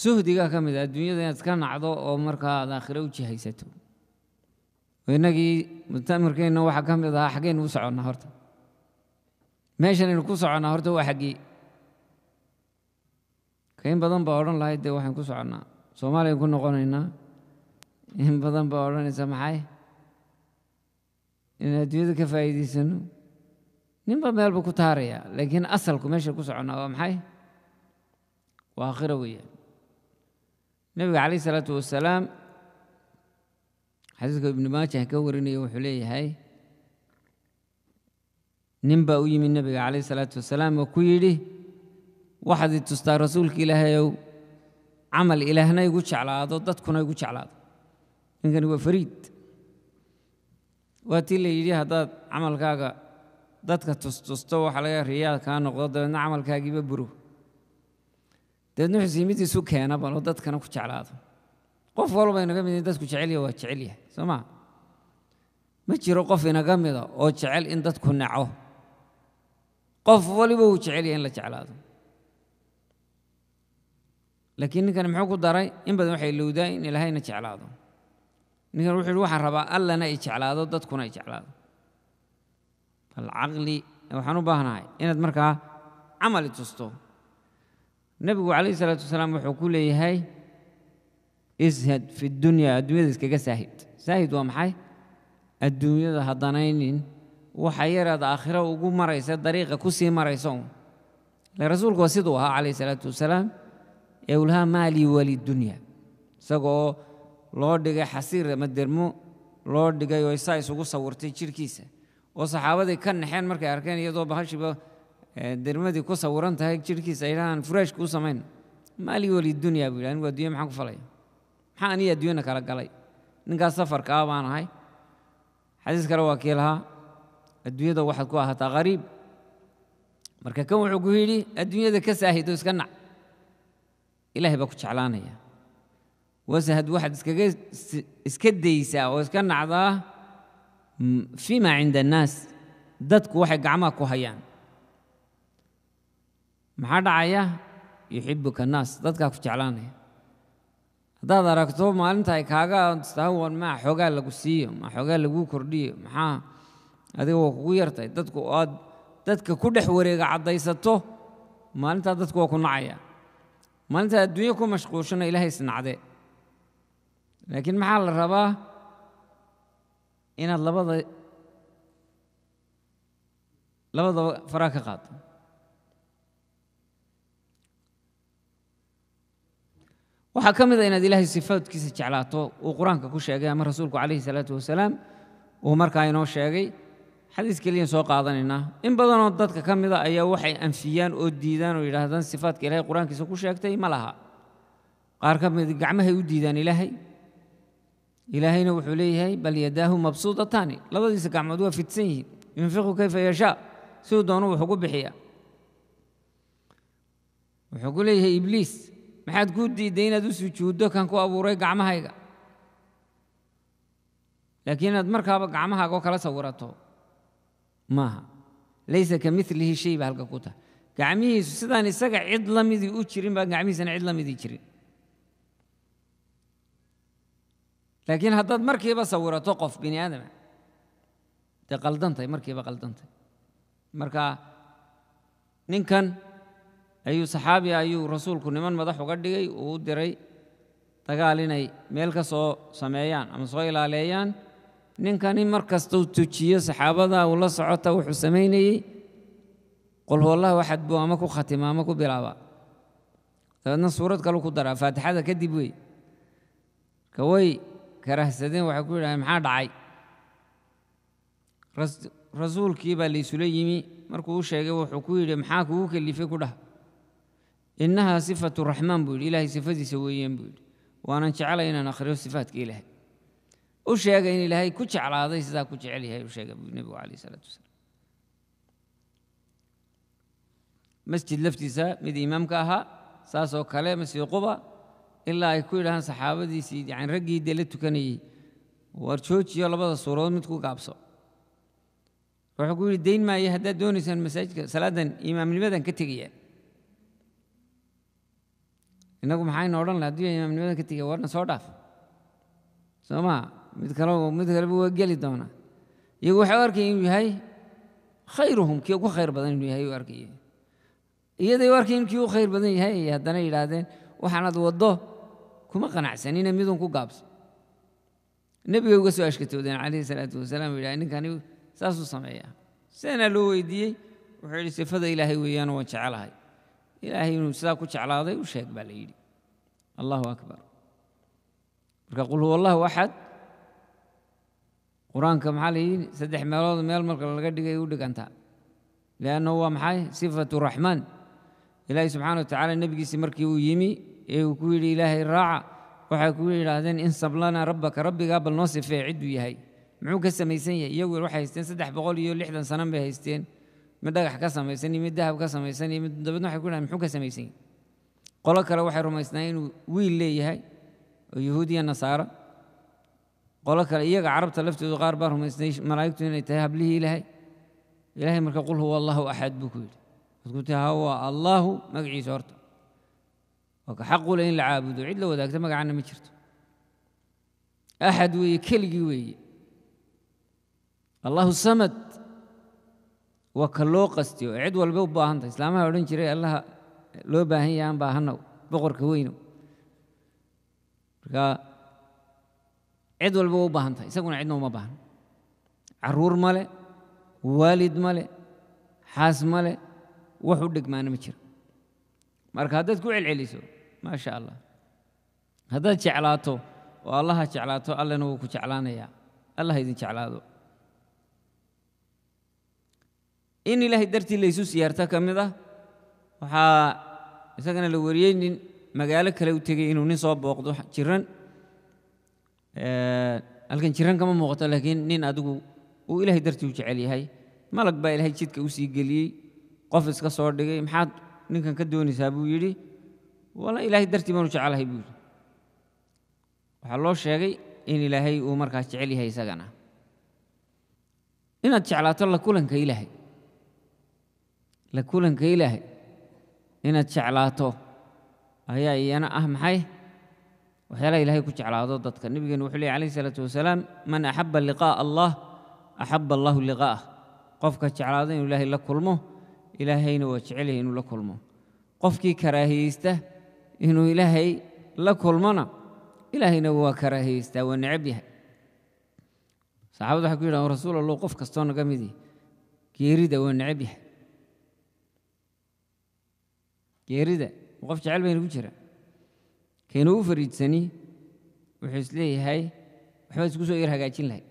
Speaker 1: suhdigaa ka mid a ah, adduunyada inaad ka nacdo oo markaa aad aakhira u jihaysato innagii mutamirkeenna waxaa ka mid ahaa xaggaynu u soconna horta meeshan aynu ku soconna horta waa xaggii in badan baa odhan lahayd dee waxaan ku soconnaa soomaaliyan ku noqonaynaa in badan baa odhanaysa maxay in adduunyada ka faa'iidaysano ninba meelbu ku taaraya laakiin asalku meesha ku soconnaa waa maxay waa akhira weeyaan nebiga calayh salaatu wasalaam xadiiska ibnu maajah ka warinaya wuxuu leeyahay nin baa u yimid nebiga calayh salaatu wasalaam oo ku yidhi waxaad i tustaa rasuulka ilaahayow camal ilaahna igu jeclaado dadkuna igu jeclaado ninkani waa fariid waa tii la yidhi haddaad camalkaaga dadka tustusto waxa laga riyaad kaa noqdo dabeedna camalkaagiiba buro dabeedna wuxuu siimadiisu keena balo dadkana ku jeclaado qof walba inaga mid in dadku jecelya waa jecelyahay soo maa ma jiro qof inaga mida oo jecel in dadku naco qof waliba uu jecel yahay in la jeclaado laakiin ninkan muxuu ku daray in badan waxay lowdaa in ilaahayna jeclaado ninkan wuxuu yidhi waxaan rabaa allana ay jeclaado dadkuna ay jeclaado alcaqli waxaan u baahnahay inaad markaa camali tusto nebigu calayhi salaatu wasalaam wuxuu ku leeyahay ishad fi dunya adduunyada iskaga saahid saahid waa maxay adduunyada hadanaynin waxa yaraad aakhiro ugu maraysa dariiqa ku sii maraysa un rasuulku waa siduu ahaa calayhi salaatu wasalaam أولها مالي ولي الدنيا سقو لورد جا حسير ما درمو لورد جا يوساي سقو صورتي تركيسة وصحابة كان نحن مركي أركان يدو بحشي آه، درمو دي كوسا ورانتا هيك تركيسة إيران فرش كوسا من مالي ولي الدنيا بيلان يعني ودي محق فلاي حاني الدنيا كارك علي نقا سفر كابان هاي حديث كروا كيلها الدنيا دو واحد كوها تغريب مركي كم عقولي الدنيا دو كساهي دو سكنع إلهي باكو جعلانيا وزهد واحد اسكديسا واسكن عضا فيما عند الناس دتك واحد قعماك وهيان ما حد عيا يحبك الناس دتك كو جعلانيا هذا دركتو ما انت اي كاغا تستهون ما حوغا لغو سي ما حوغا كردي ما هذا هو كويرتي دتك اد دتك كو دخ وريغا عديستو ما انت دتك كو نعيان maalinta adduunye ku mashquulshano ilaahay isnacde laakiin maxaa la rabaa inaad labada labadaba faraa ka qaado waxaa ka mid a inaad ilaahay sifaadkiisa jeclaato uu qur-aanka ku sheegay ama rasuulku calayhi salaatu wasalaam uu markaa inoo sheegay xadiis keliyan soo qaadanaynaa in badanoo dadka ka mida ayaa waxay anfiyaan oo diidaan oo yidhaahdaan sifaadka ilahay qur-aankiisa ku sheegtay ma laha qaar ka mid gacmahay u diidaan ilaahay ilaahayna wuxuu leeyahay bal yadaahu mabsuudataani labadiisa gacmood waa fidsan yihiin yunfiqu kayfa yashaa siduu doonu wuxuu ku bixiya wuxuu ku leeyahay ibliis maxaad kuu diidday inaad u sujuuddo kan ku abuuray gacmahayga laakiin inaad markaaba gacmahaaga oo kala sawirato maaha laysa ka milihi shay baa halka ku tahay gacmihiisu sidaan isaga cid la midii u jirin baan gacmihiisana cid la midii jirin laakiin haddaad markiiba sawirato qof bini aadama dee qaldantahay markiiba qaldantahay marka ninkan ayuu saxaabi ayuu rasuulku niman madax uga dhigay uu u diray dagaal inay meel ka soo sameeyaan ama soo ilaaleeyaan ننكاني مركز توتوتشيو صحابة ولا صعوتا وحسميني قل هو الله واحد بوامك وختمامك وبلابا لأن سورة قالوا كدرا فاتحة كدبوي كوي كره سدين وحكوا لهم حاد عاي رسول كيبا لي سليمي مركو شيخ وحكوا لهم حاكوك اللي في كده إنها صفة الرحمن بول إلهي صفة سويين بول وأنا إن شاء الله إن أنا أخرج صفات كيلهي u sheega in ilaahay ku jeclaaday sidaa ku jecel yahay u sheega buu nebigu calayh isalaatu wasalaam masjid laftiisa mid imaamka ahaa saas oo kale masjid quba ilaa ay ku yidhahaan saxaabadiisii yani raggii dee la tukanayey war joojiyo labada suuradood mid ku gaabso wuxuu ku yidhi dayn maayo haddaad doonaysaan masaajidka salaadan imaamnimadan ka tegaya innagu maxaynu odhan laha hadduu imaamnimadan ka tegaya warna soo dhaaf soo maa مد كلو مد كلو هو جلي دهنا يجو حوار كي يهاي خيرهم كي يجو خير بدن يهاي واركي يه ده واركي يمكن يجو خير بدن يهاي يه دهنا يلادين وحنا دو ضه كم قناع سنين نميدون كو قابس نبي يجو سواش كتير دين عليه سلامة وسلام ولا إن كان يو ساسو سمعيا سنة لو يدي وحري سفدا إلهي ويانا وتشعل هاي إلهي من سلاك وتشعل هذا وشيك بالعيد الله أكبر قل هو الله أحد قرآن كم حاله سدح مرض مال ملك الله قد يقول أنت لأنه هو محاي صفة الرحمن إلهي سبحانه وتعالى النبي جيسي مركي ويمي يقول إلهي الراعة وحيقول إلى هذين إن صبلنا ربك ربي قابل نصف في عدو يهي معو كسم يسني يوي روح يستين سدح بقول يو لحدا سنم به يستين مدى كسم يسني مدى كسم يسني مدى بدنا حيقول معو كسم يسني قولك روح رمى يسنين ويلي يهي يهودي النصارى قال لك إياك عرب تلفت غار بارهم إسنيش ملايكت من إتهاب له إلهي إلهي مركا قل هو الله أحد بكل فتقول هو الله مقعي سورت وكحق لين العابد عدل وذاك تمقع عنا مكرت أحد وي كل الله سمد وكلو قستيو عد والبو باهنت إسلامها ولن شري الله لو باهن يان باهنو بقر كوينو cid walba wa u baahan tahay isaguna cidna uma baahna carruur male waalid male xaas male wax u dhegmaana ma jira marka haddaad ku celceliso maa sha allah haddaad jeclaato oo allaha jeclaato allena wuu ku jeclaanayaa allah idin jeclaado in ilaahay dartii laysu siyaarta ka mid ah waxaa isagana la wariyey nin magaalo kale u tegay inuu nin soo booqdo jiran Eh, halkan jiran kama muuqato laakiin nin adigu uu ilaahay dartii u jecel yahay malag baa ilaahay jidka u sii geliyey qof iska soo dhigay maxaad ninkan ka doonaysaa buu yidhi wala ilaahay dartii baanu jecelahay buu yidhi waxaa loo sheegay in ilaahay uu markaas jecel yahay isagana inaad jeclaato la kulanka ilaahay la kulanka ilaahay inaad jeclaato ayaa iyana ah maxay waxyaalaha ilahay ku jeclaado dadka nebigeenu wuxuu leey alayh salaatu wasalaam man axaba liqaa'a allah axabba allahu liqaa'ah qofka jeclaado inuu ilaahay la kulmo ilaahayna waa jecel yahay inuu la kulmo qofkii karaahiyeysta inuu ilaahay la kulmona ilaahayna waa karaahiyeystaa waa necab yahay saxabadu waxay ku yidhahan rasuul allow qof kastoo naga midi geerida waa necab yahay geerida qof jecel bayna ku jira كينو فريد سني وحس لي هاي وحبا تكوسو إيرها قاتين لهاي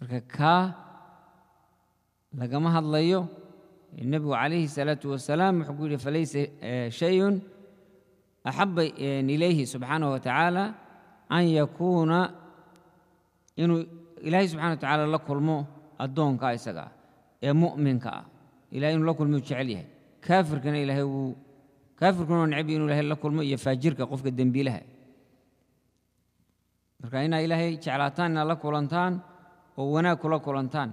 Speaker 1: بركا كا لقما هاد النبي عليه الصلاة والسلام يقول فليس شيء أحب إليه سبحانه وتعالى أن يكون إنه إلهي سبحانه وتعالى لك المو الدون كايسكا يا مؤمن كا إلهي لك المو تشعليه كافر كان إلهي kaafirkuna waa necab inu ilahay la kulmo iyo faajirka qofka dembiilaha marka inaad ilaahay jeclaataan inaad la kulantaan oo wanaag kula kulantaan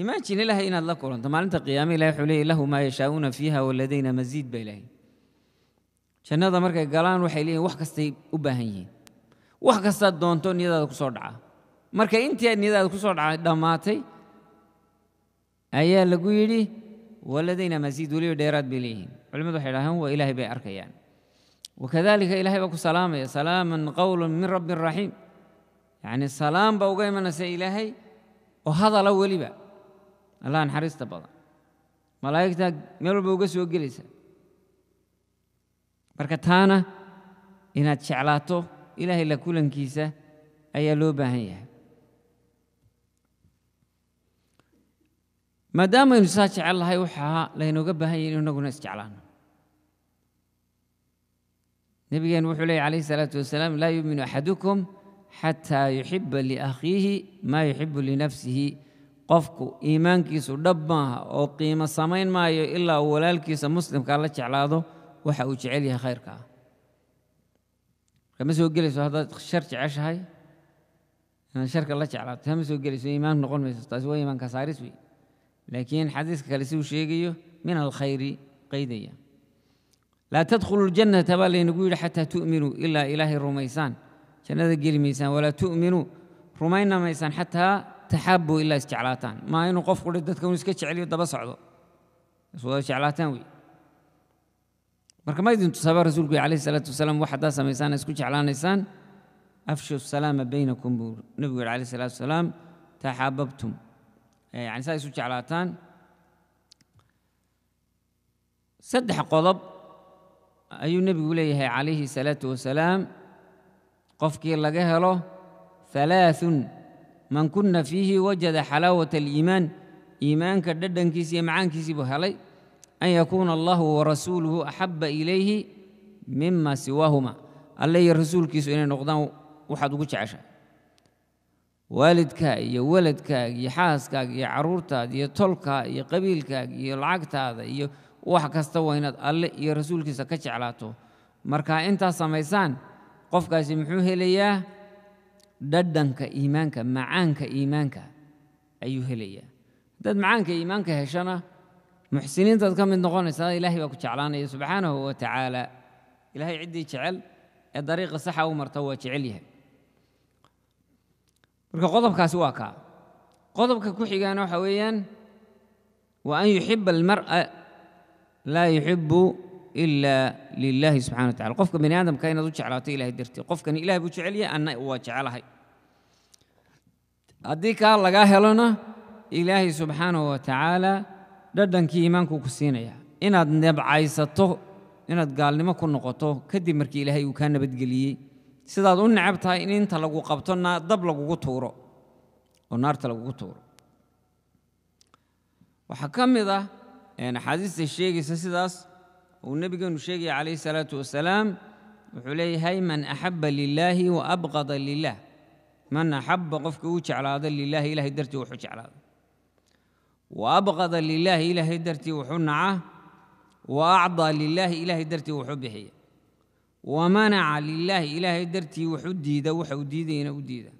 Speaker 1: imaajin ilaahay inaad la kulanto maalinta qiyaame ilahay wuxuu leeyay lahu maa yashaa'uuna fiiha waladayna masiid ba ilaahay jannada markay galaan waxay leeyihin wax kastay u baahan yihiin wax kastaad doonto niyadaada ku soo dhaca marka intii niyadaada ku soo dhammaatay ayaa lagu yidhi waladayna masiid weliba dheeraad bay leeyihiin culimadu waxay yidhahdeen waa ilaahay bay arkayaan wakadalika ilaahay baa ku salaamaya salaaman qowlan min rabbin raxiim yacni salaam baa uga imanaysa ilaahay oo hadala weliba allah naxariista badan malaa'igta meel walba uga soo gelaysa marka taana inaad jeclaato ilaahay la kulankiisa ayaa loo baahan yahay ما دام ينساش على الله يوحى لين وقبها ينو نقول نسج على نبي ينوح عليه عليه الصلاة والسلام لا يؤمن أحدكم حتى يحب لأخيه ما يحب لنفسه قفك إيمانك سدبها أو قيمة سمين ما إلا ولالك مسلم قال لك على هذا وحوش عليها خيرك كما سو جلس هذا شرط عش أنا شرك الله تعالى تهمس وجلس إيمان نقول مسوي إيمان كساريس لكن حديث كالسيو شيقيو من الخير قيدية لا تدخل الجنة بل نقول حتى تؤمنوا إلا إله الرميسان شن هذا قيل ميسان ولا تؤمنوا رومينا ميسان حتى تحبوا إلا استعلاتان ما إنه قف قلت دتك ونسكتش عليه ده بس عضو استعلاتان وي مرك ما يدين رسول رسولك عليه الصلاة والسلام وحدا سميسان ميسان اسكتش على نيسان أفشوا السلام بينكم نبي عليه الصلاة والسلام تحببتم إيه، يعني ساي سوچ علاتان سدح قضب أي نبي عليه الصلاة والسلام قف كير لجهله ثلاث من كنا فيه وجد حلاوة الإيمان إيمان كددن كيسي معان كيسي بهالي أن يكون الله ورسوله أحب إليه مما سواهما الله يرسول كيسو إنه نقضان وحد وكش عشان waalidkaa iyo waladkaag iyo xaaskaag iyo caruurtaada iyo tolkaa iyo qabiilkaag iyo lacagtaada iyo wax kasta waa inaad alle iyo rasuulkiisa ka jeclaato markaa intaas samaysaan qofkaasi muxuu helayaa dhadhanka iimaanka macaanka iimaanka ayuu helayaa haddaad macaanka iimaanka heshana muxsiniintaad ka mid noqonaysaa ilaahay baa ku jeclaanaya subxaanahu wa tacaala ilaahay ciddii jecel ee dariiqa saxa u marta waa jecel yahay marka qodobkaasi waa kaa qodobka ku xigaana waxa weeyaan wa an yuxiba almar'a laa yuxibu ila lilaahi subxana wa tacala qofka bani aadamka inaad u jeclaato ilahay dartii qofkan ilahay buu jecelyahy anna waa jecelahay haddii kaa lagaa helona ilaahay subxaanahu wa tacaala dhadhankii iimaankuu ku siinaya inaad nebcaysato inaad gaalnimo ku noqoto kadib markii ilaahay uu kaa nabadgeliyey sidaad u necab tahay in inta lagu qabto dab lagugu tuuro oo naarta lagugu tuuro waxaa ka mid ah axaadiista sheegaysa sidaas uu nebigeenu sheegaya calayhi salaatu wasalaam wuxuu leeyahay man axabba lilaahi wa abqada lilah man axabba qofka u jeclaada lilaahi ilaahay dartii wuxuu jeclaada wa abqada lilaahi ilaahay dartii wuxuu naca wa acdaa lilaahi ilaahay dartii wuxuu bixiya ومنع لله إله درتي وحديد وحديدين وديدا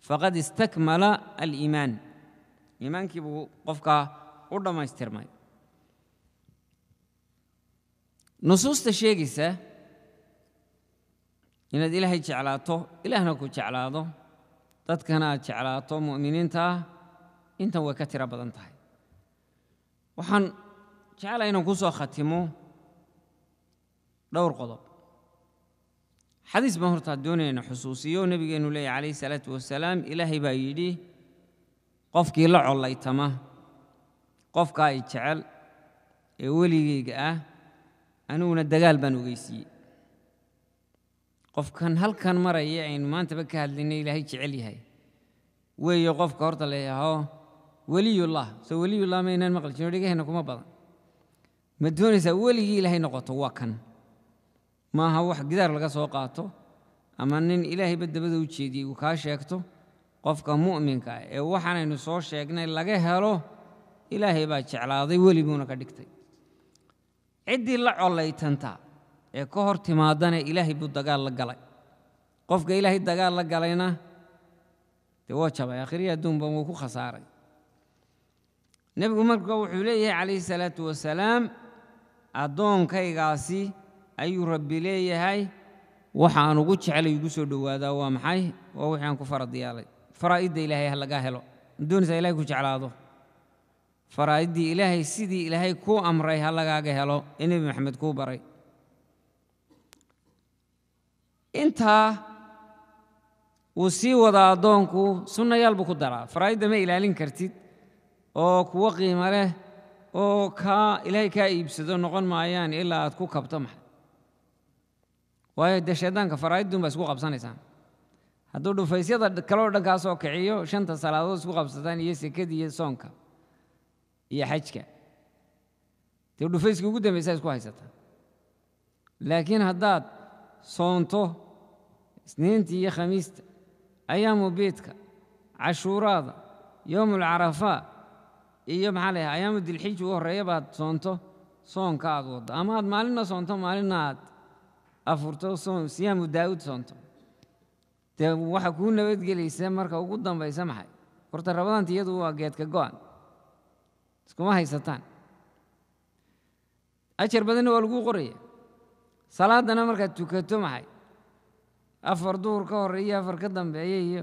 Speaker 1: فقد استكمل الإيمان إيمانك قفكا قرد ما استرمي نصوص تشيكيسة إن إلهي جعلاته إلهنا كو جعلاته تتكنا جعلاته مؤمنين تا إنت وكثير بدن تاي وحن جعل إنه كسو ختمه دور قضب xadiis baan horta doonayna xusuusiyo nebigeenu leeyahy calayhi isalaatu wasalaam ilaahay baa yidhi qofkii la collaytama qofkaa i jecel ee weligeyga ah aniguna dagaal baan ogeysiiyey qofkan halkan maraya aynu maantaba ka hadlaynay ilaahay jecel yahay weeye qofka horta leeyaho weliyullah soo weliyullah maynaan maqli jirin dhegaheenna kuma badan ma doonaysaa weligii ilaahay noqoto waa kan maaha wax gidaar laga soo qaato ama nin ilaahay baddabada u jeediyey uu kaa sheegto qofka mu'minka ah ee waxaanaynu soo sheegnay laga helo ilaahay baa jeclaaday weli buuna ka dhigtay ciddii la collaytanta ee ka hor timaaddana ilaahay buu dagaal la galay qofka ilaahay dagaal la galayna dee waa jabay akhriya adduunba wuu ku khasaaray nebigu marka wuxuu leeyahay calayhi salaatu wasalaam addoonkaygaasi ayuu rabbi leeyahay waxaan ugu jeclay ugu soo dhowaadaa waa maxay waa wixii aan ku faradiyaalay faraa'idda ilaahay ha laga helo ma doonaysaa ilahay ku jeclaado faraa'iddii ilaahay sidii ilaahay kuu amray ha lagaaga helo ee nebi maxamed kuu baray intaa wuu sii wadaa addoonku sunnayaal buu ku daraa faraa'idda ma ilaalin kartid oo kuwo qiimo leh oo kaa ilaahay kaa iibsado noqon maayaan ilaa aad ku kabto maxay waayo dee shaydaanka faraa'iduun baa isku qabsanaysaa hadduu dhufaysyada kaloo dhankaasoo kiciyo shanta salaadood isku qabsataan iyo sekadii iyo soonka iyo xajka dee dhufayskii ugu dambaysaa isku haysataa laakiin haddaad soonto isniinta iyo khamiista ayaamu biidka cashuuraada yowmulcarafaa iyo maxaa layahay ayaamu dilxija u horreeya baad soonto soonka aad waddo ama aad maalinna soonto maalinna aad afurto soon siyaamu daa'uud soonto dee waxa kuu nabadgelaysa marka ugu dambaysa maxay horta rabadaanti iyadu waa geedka go'an iskuma haysataan ajar badanna waa laguu qoraya salaaddana markaad tukato maxay afar duhur ka hore iyo afar ka dambeeya iyo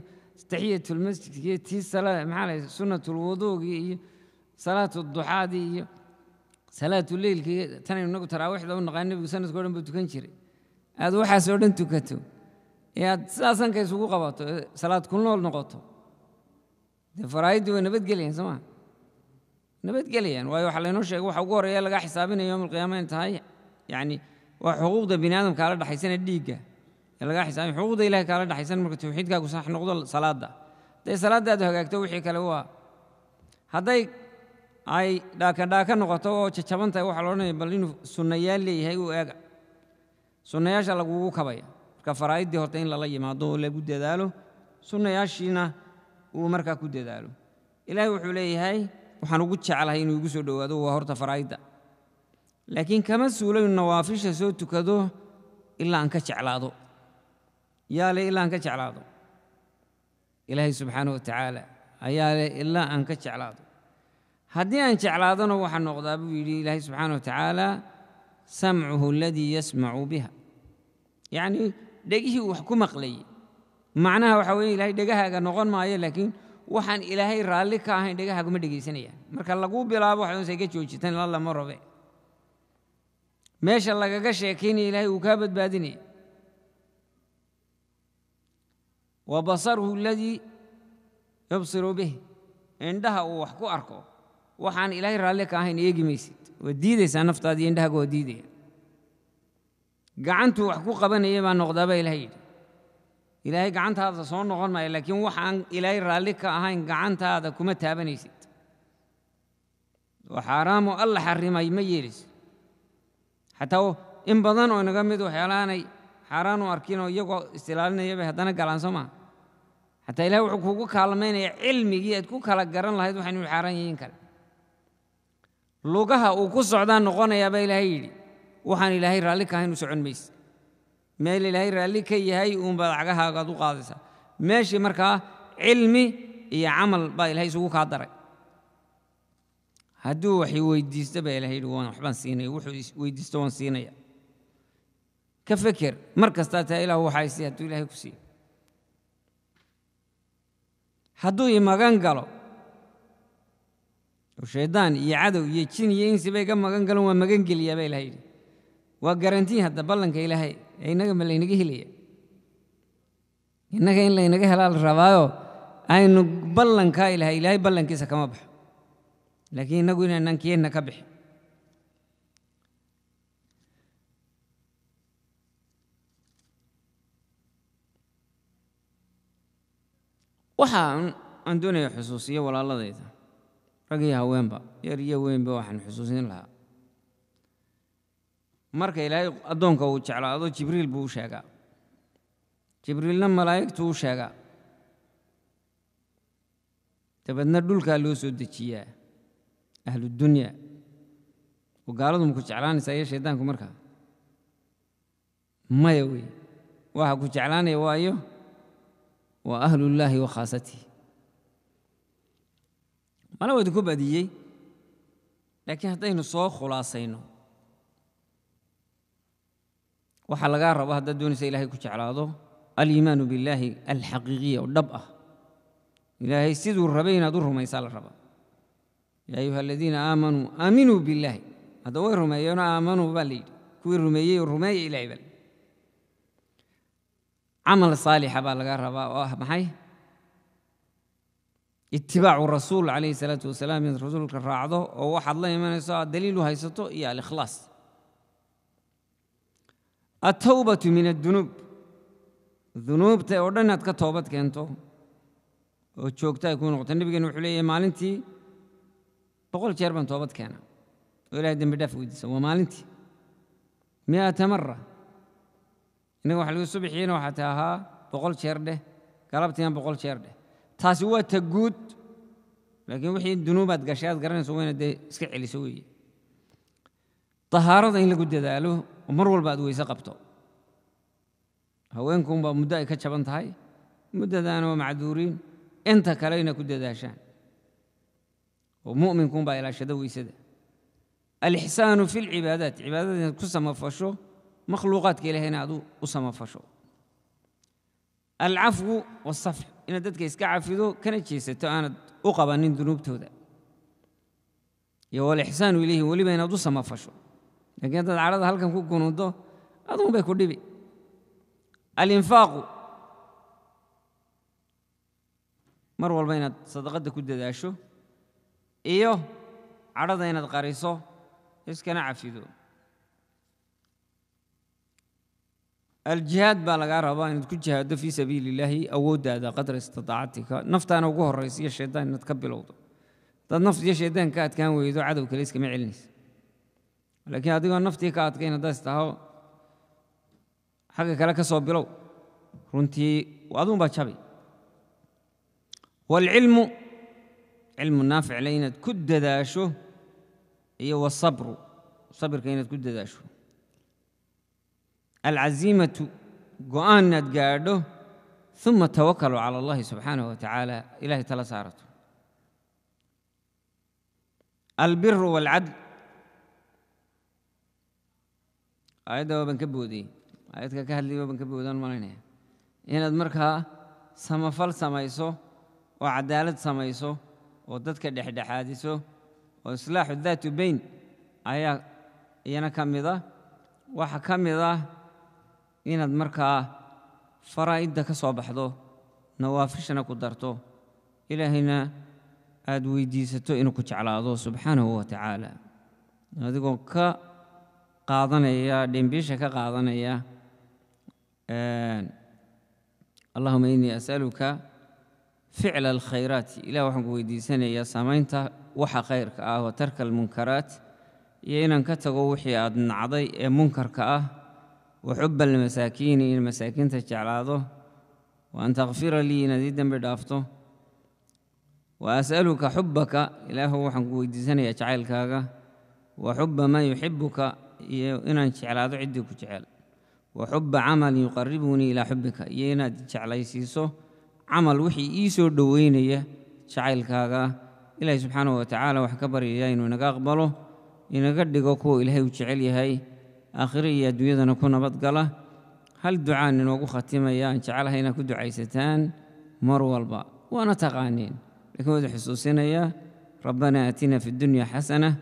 Speaker 1: taxiyatulmasjidka iyo tii maxaa la sunnatulwuduugii iyo salaatu duxaadii iyo salaatu leylka iyo taraawixda u naqaan nebigu sanadka o dhan buu tukan jiray aad waxaasoo dhan tukato ee aad sidaasanka isugu qabato eh, salaad ku nool noqoto dee faraa'iddii way nabadgelayaan soomaa nabadgelayaan waayo waxa laynoo sheegay waxa ugu horreeya laga xisaabinaya yowm alqiyaama in tahay yacni waa xuquuqda bini aadam kaala dhaxaysane dhiigga ee laga xisaabin xuquuqda ilahay kaala dhaxaysan marka tawxiidkaagu sax noqdo salaadda hadday salaaddaadu hagaagto wixii kale waa hadday ay dhaakandhaaka noqoto oo jajaban tahay waxa la odhanaya bal inuu sunnayaal leeyahay u eega sunnayaasha lagugu kabaya marka faraa'iddii horta in lala yimaado oo lagu dadaalo sunnayaashiina uu markaa ku dadaalo ilaahay wuxuu leeyahay waxaan ugu jeclahay inuu igu soo dhowaado waa horta faraa'idda laakiin kama suulo in nawaafisha soo tukado ilaa aan ka jeclaado yaa le ilaa aan ka jeclaado ilaahay subxaanahu wa tacaala ayaa le ilaa aan ka jeclaado haddii aan jeclaadona waxaa noqdaa buu yidhi ilaahay subxaanahu wa tacaala سمعه الذي يسمع بها يعني دقيه وحكم أقلي معناها وحوي إلهي دقها نغن ما لكن وحن إلهي رالي كاهي دقها قم دقي سنية مركا لقو بلابو حيون سيكي جوجي تن لالله مر بي ماشاء الله قاقش يكيني إلهي وكابت بادني وبصره الذي يبصر به عندها وحكو أركو وحن إلهي رالي كاهي نيجي ميسي wadiiday sanaftaadii indhahaaga waa diidaya gacantuu wax ku qabanayay baa noqdaaba ilahay yidhi ilaahay gacantaada soo noqon maayo laakiin waxaan ilaahay raalli ka ahayn gacantaada kuma taabanaysid oo xaaraamoo alla xarimay ma yeeliso xataa in badan oo inaga mid waxyaalahaanay xaaraan u arkin oo iyagoo istilaalinayabay haddana galaan soo maaha xataa ilahay wuxuu kuugu kaalmaynaya cilmigii aad ku kala garan lahayd waxaynu xaaraan yihiin kale lugaha uu ku socdaa noqonayaabaa ilaahay yidhi waxaan ilaahay raalli ka ahaynu socon mayse meel ilaahay raalli ka yahay uunbaad cagahaagaad u qaadaysaa meeshii markaa cilmi iyo camal baa ilahay isugu kaa daray hadduu wax weydiista baa ilahay yidhi waan waxbaan siinaya wuxuu weydiisto waan siinaya ka feker mar kastaa taa ilaah waxaa isiiy hadduu ilahay ku siiyo hadduu imagan galo shaydaan iyo cadow iyo jin iyo insi bay ka magan galan waa magan geliyaaba ilaha yidhi waa garantiin hadda ballanka ilaahay ee innaga ma laynaga helaya innaga in laynaga helaa la rabaayo aynu ballankaa ilahay ilaahay ballankiisa kama baxo laakiin innagu inaynaan kiyeenna ka bixi waxa aan doonaya xusuusiyo walaaladayda rag iyo haweenba yar iyo weynba waxaan xusuusin lahaa marka ilaahay addoonka uu jeclaado jibriil buu u sheegaa jibriilna malaa'igtuu u sheegaa dabeedna dhulkaa loo soo dejiyaa ahludunyaa oo gaaladu ku jeclaanaysaa iyo shaydaanku markaa maya wey waxa ku jeclaanaya waayo waa ahlullaahi wa khaasatihi mana waa idinku baadiyey laakiin haddaynu soo khulaasayno waxaa lagaa rabo haddaad doonaysa ilahay ku jeclaado aliimaanu billaahi alxaqiiqiya oo dhab ah ilaahay siduu rabay inaad u rumaysaa la rabaa yaa ayuha aladiina aamanuu aaminuu billaahi hadda way rumeeyeenoo aamanuu baa layidhi kuwii rumeeyey oo rumeeya ilaahay baa camal saalixa baa lagaa rabaa oo ah maxay itibaacu rasuul calayhi salaatu wasalaam inaad rasuulka raacdo oo waxaad la imanayso aad daliil u haysato iyo alikhlaas altawbatu min addunuub dunuubta oo dhan inaad ka toobad keento oo joogta ay kuu noqoto nebigeen wuxuu leeyahay maalintii boqol jeer baan toobad keena oo ilahay dembi dhaaf weydiisa waa maalintii mi'ata mara inaga waxa lagu subxiina waxaa ta ahaa boqol jeer dheh galabtiiaan boqol jeer dheh taasi تجود لكن guud laakiin wixii dunuubaad gashay aad garanayso wayna dee iska طهارة إن لقد داله ومر والبعد ويسقبته هوينكم بمدة كتشبان تهاي مدة أنا ومعذورين أنت كلينا كد داشان ومؤمنكم بقى إلى شدو يسد الإحسان في العبادات عبادات كسما فشو مخلوقات كلهنا عدو وسما فشو العفو والصفح inaad dadka iska cafido kana jeesato aanad u qabanin dunuubtooda iyo walixsaanu ilayhi weliba inaad u samafasho laakiin haddaad carada halkan ku gunuudo adunbay ku dhibi alinfaaqu mar walba inaad sadaqadda ku dadaasho iyo cadhada inaad qariso iskana cafido الجهاد بقى لقى ربا إن تكون جهاد في سبيل الله أود هذا قدر استطاعتك نفط أنا وجوه الرئيسية الشيطان إن تكبل وضع طب نفط يا شيطان طيب كاد كان ويدو عدو كليس كم علنيس لكن هذا هذه نفط كاد كين هذا هاو حاجة كلك صوب بلو رنتي وأدوم باتشابي والعلم علم نافع لينا كد داشو هي والصبر صبر كينا كد داشو العزيمة قوان نتقاردو ثم توكلوا على الله سبحانه وتعالى إله تلا البر والعدل آيات دوا بنكبو دي آيات كهد لي بنكبو دان مالينيه هنا دمركها سمفل سمايسو وعدالة سمايسو ودتك دحد حادثو وإصلاح الذات بين آية- آيات ينا كاميدا وحا كاميدا inaad markaa faraa'idda ka soo baxdo nawaafishana ku darto ilaahayna aada weydiisato inuu ku jeclaado subxaanahu wa tacaala adigoo ka qaadanaya dhembiisha ka qaadanaya allahuma inii as'aluka ficla alkhayraati ilah waxaan ku weydiisanayaa samaynta waxa khayrka ah wa tarka almunkaraat iyo inaan ka tago wixii aad nacday ee munkarka ah وحب المساكين إن المساكين تجعلاده وأن تغفر لي نديدا بدافته وأسألك حبك إله وحن ويدسنا أجعل كاغا وحب ما يحبك إيه إن جعلاده عدك جعل وحب عمل يقربني إلى حبك ينا إيه جعلي سيسو عمل وحي إيسو دويني جعل كاغا إلهي سبحانه وتعالى وحكبر إياه إنه نقاقبله إنه قد قوكو إلهي وجعل يهي آخرية ديودنا كنا بدقلة هل دعاء نوغو يا إن هنا كدعاء ستان مر والبا وأنا تغانين لكن هذا حسوسنا ربنا آتنا في الدنيا حسنة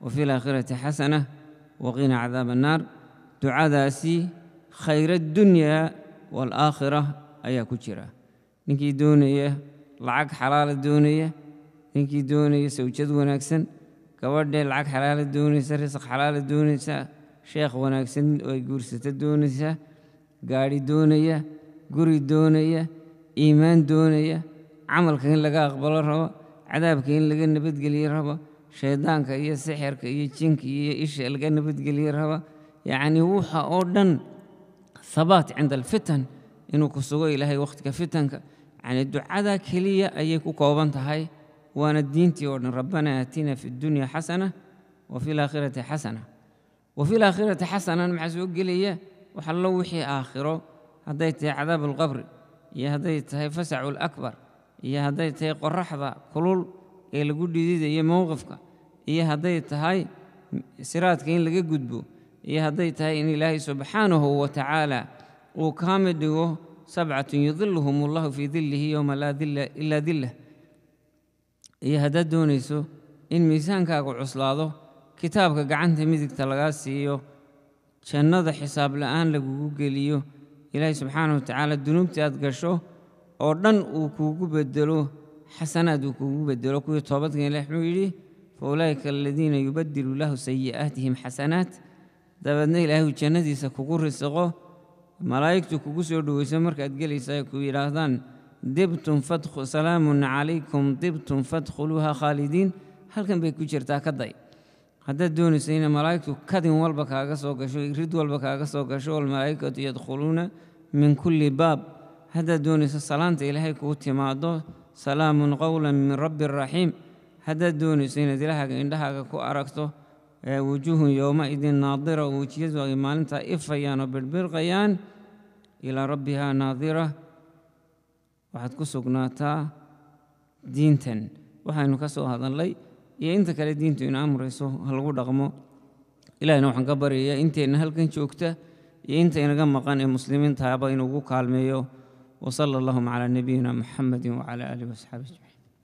Speaker 1: وفي الآخرة حسنة وقنا عذاب النار دعاء ذاسي خير الدنيا والآخرة أيا كتيرة نكي دونية لعق حلال الدنيا نكي دونية سوجد ونكسن كورد لعق حلال الدنيا رزق حلال الدنيا sheekh wanaagsan ay guursata doonaysaa gaadhi doonaya guri doonaya iimaan doonaya camalka in laga aqbalo rabo cadaabka in laga nabadgeliyo rabo shayddaanka iyo sixirka iyo jinka iyo isha laga nabadgeliyo rabo yacnii wuxa oo dhan sabaat cinda alfitan inuu ku sugo ilaahay wakhtiga fitanka yacnii ducadaa keliya ayay ku kooban tahay waana diintii oo dhan rabbana aatina fi اddunya xasana wa fi اlaakhirati xasana وفي الآخرة حسنا محسوق قلية وحلو وحي آخره هديت عذاب القبر يا هديت هي فسع الأكبر يا هديت هي قرحضة كلول إلى لقود جديد يا إيه موقفك يا إيه هديت هاي سراتك كين لقى قدبو يا إيه هديت هاي إن إلهي سبحانه وتعالى وكامده سبعة يظلهم الله في ظله يوم لا ذل إلا ذله يا هدد دونيسو إن ميزانك عصلاضه kitaabka gacanta midigta lagaa siiyo jannada xisaab la'aan lagugu geliyo ilaahay subxaana wa tacaala dunuubtii aad gasho oo dhan uu kuugu bedelo xasanaad uu kuugu bedelo kuwii toobadkan ilahi wuxuu yidhi fa ulaa'ika aladiina yubadilu lahu sayi'aatihim xasanaat dabeedna ilaahuu jannadiisa kugu risiqo malaa'igtu kugu soo dhoweyso markaad gelaysa ay ku yidhaahdaan dibtum salaamun calaykum dibtum fadkhuluuha khaalidiin halkan bay ku jirtaa ka day haddaad doonaysa inay malaa'igtu kadin walba kaaga soo gasho rid walba kaaga soo gasho walmalaa'ikatu yadkhuluuna min kulli baab haddaad doonaysa salaanta ilaahay kuu timaado salaamun qowlan min rabbin raxiim haddaad doonayso inaad ilaahaga indhahaaga ku aragto wujuuhun yowmaidin naadira oo wejiyadu ay maalintaa ifayaan oo birbirqayaan ilaa rabbihaa naadira waxaad ku sugnaataa diintan waxaynu ka soo hadallay iyo inta kale diintu ina amrayso ha lagu dhaqmo ilaahina waxaan ka baryayaa intayna halkan joogta iyo inta inaga maqan ee muslimiintaaba inuugu kaalmeeyo wasala allahuma calaa nabiyina muxamedi wacala aalihi wasxaabi ajmaciin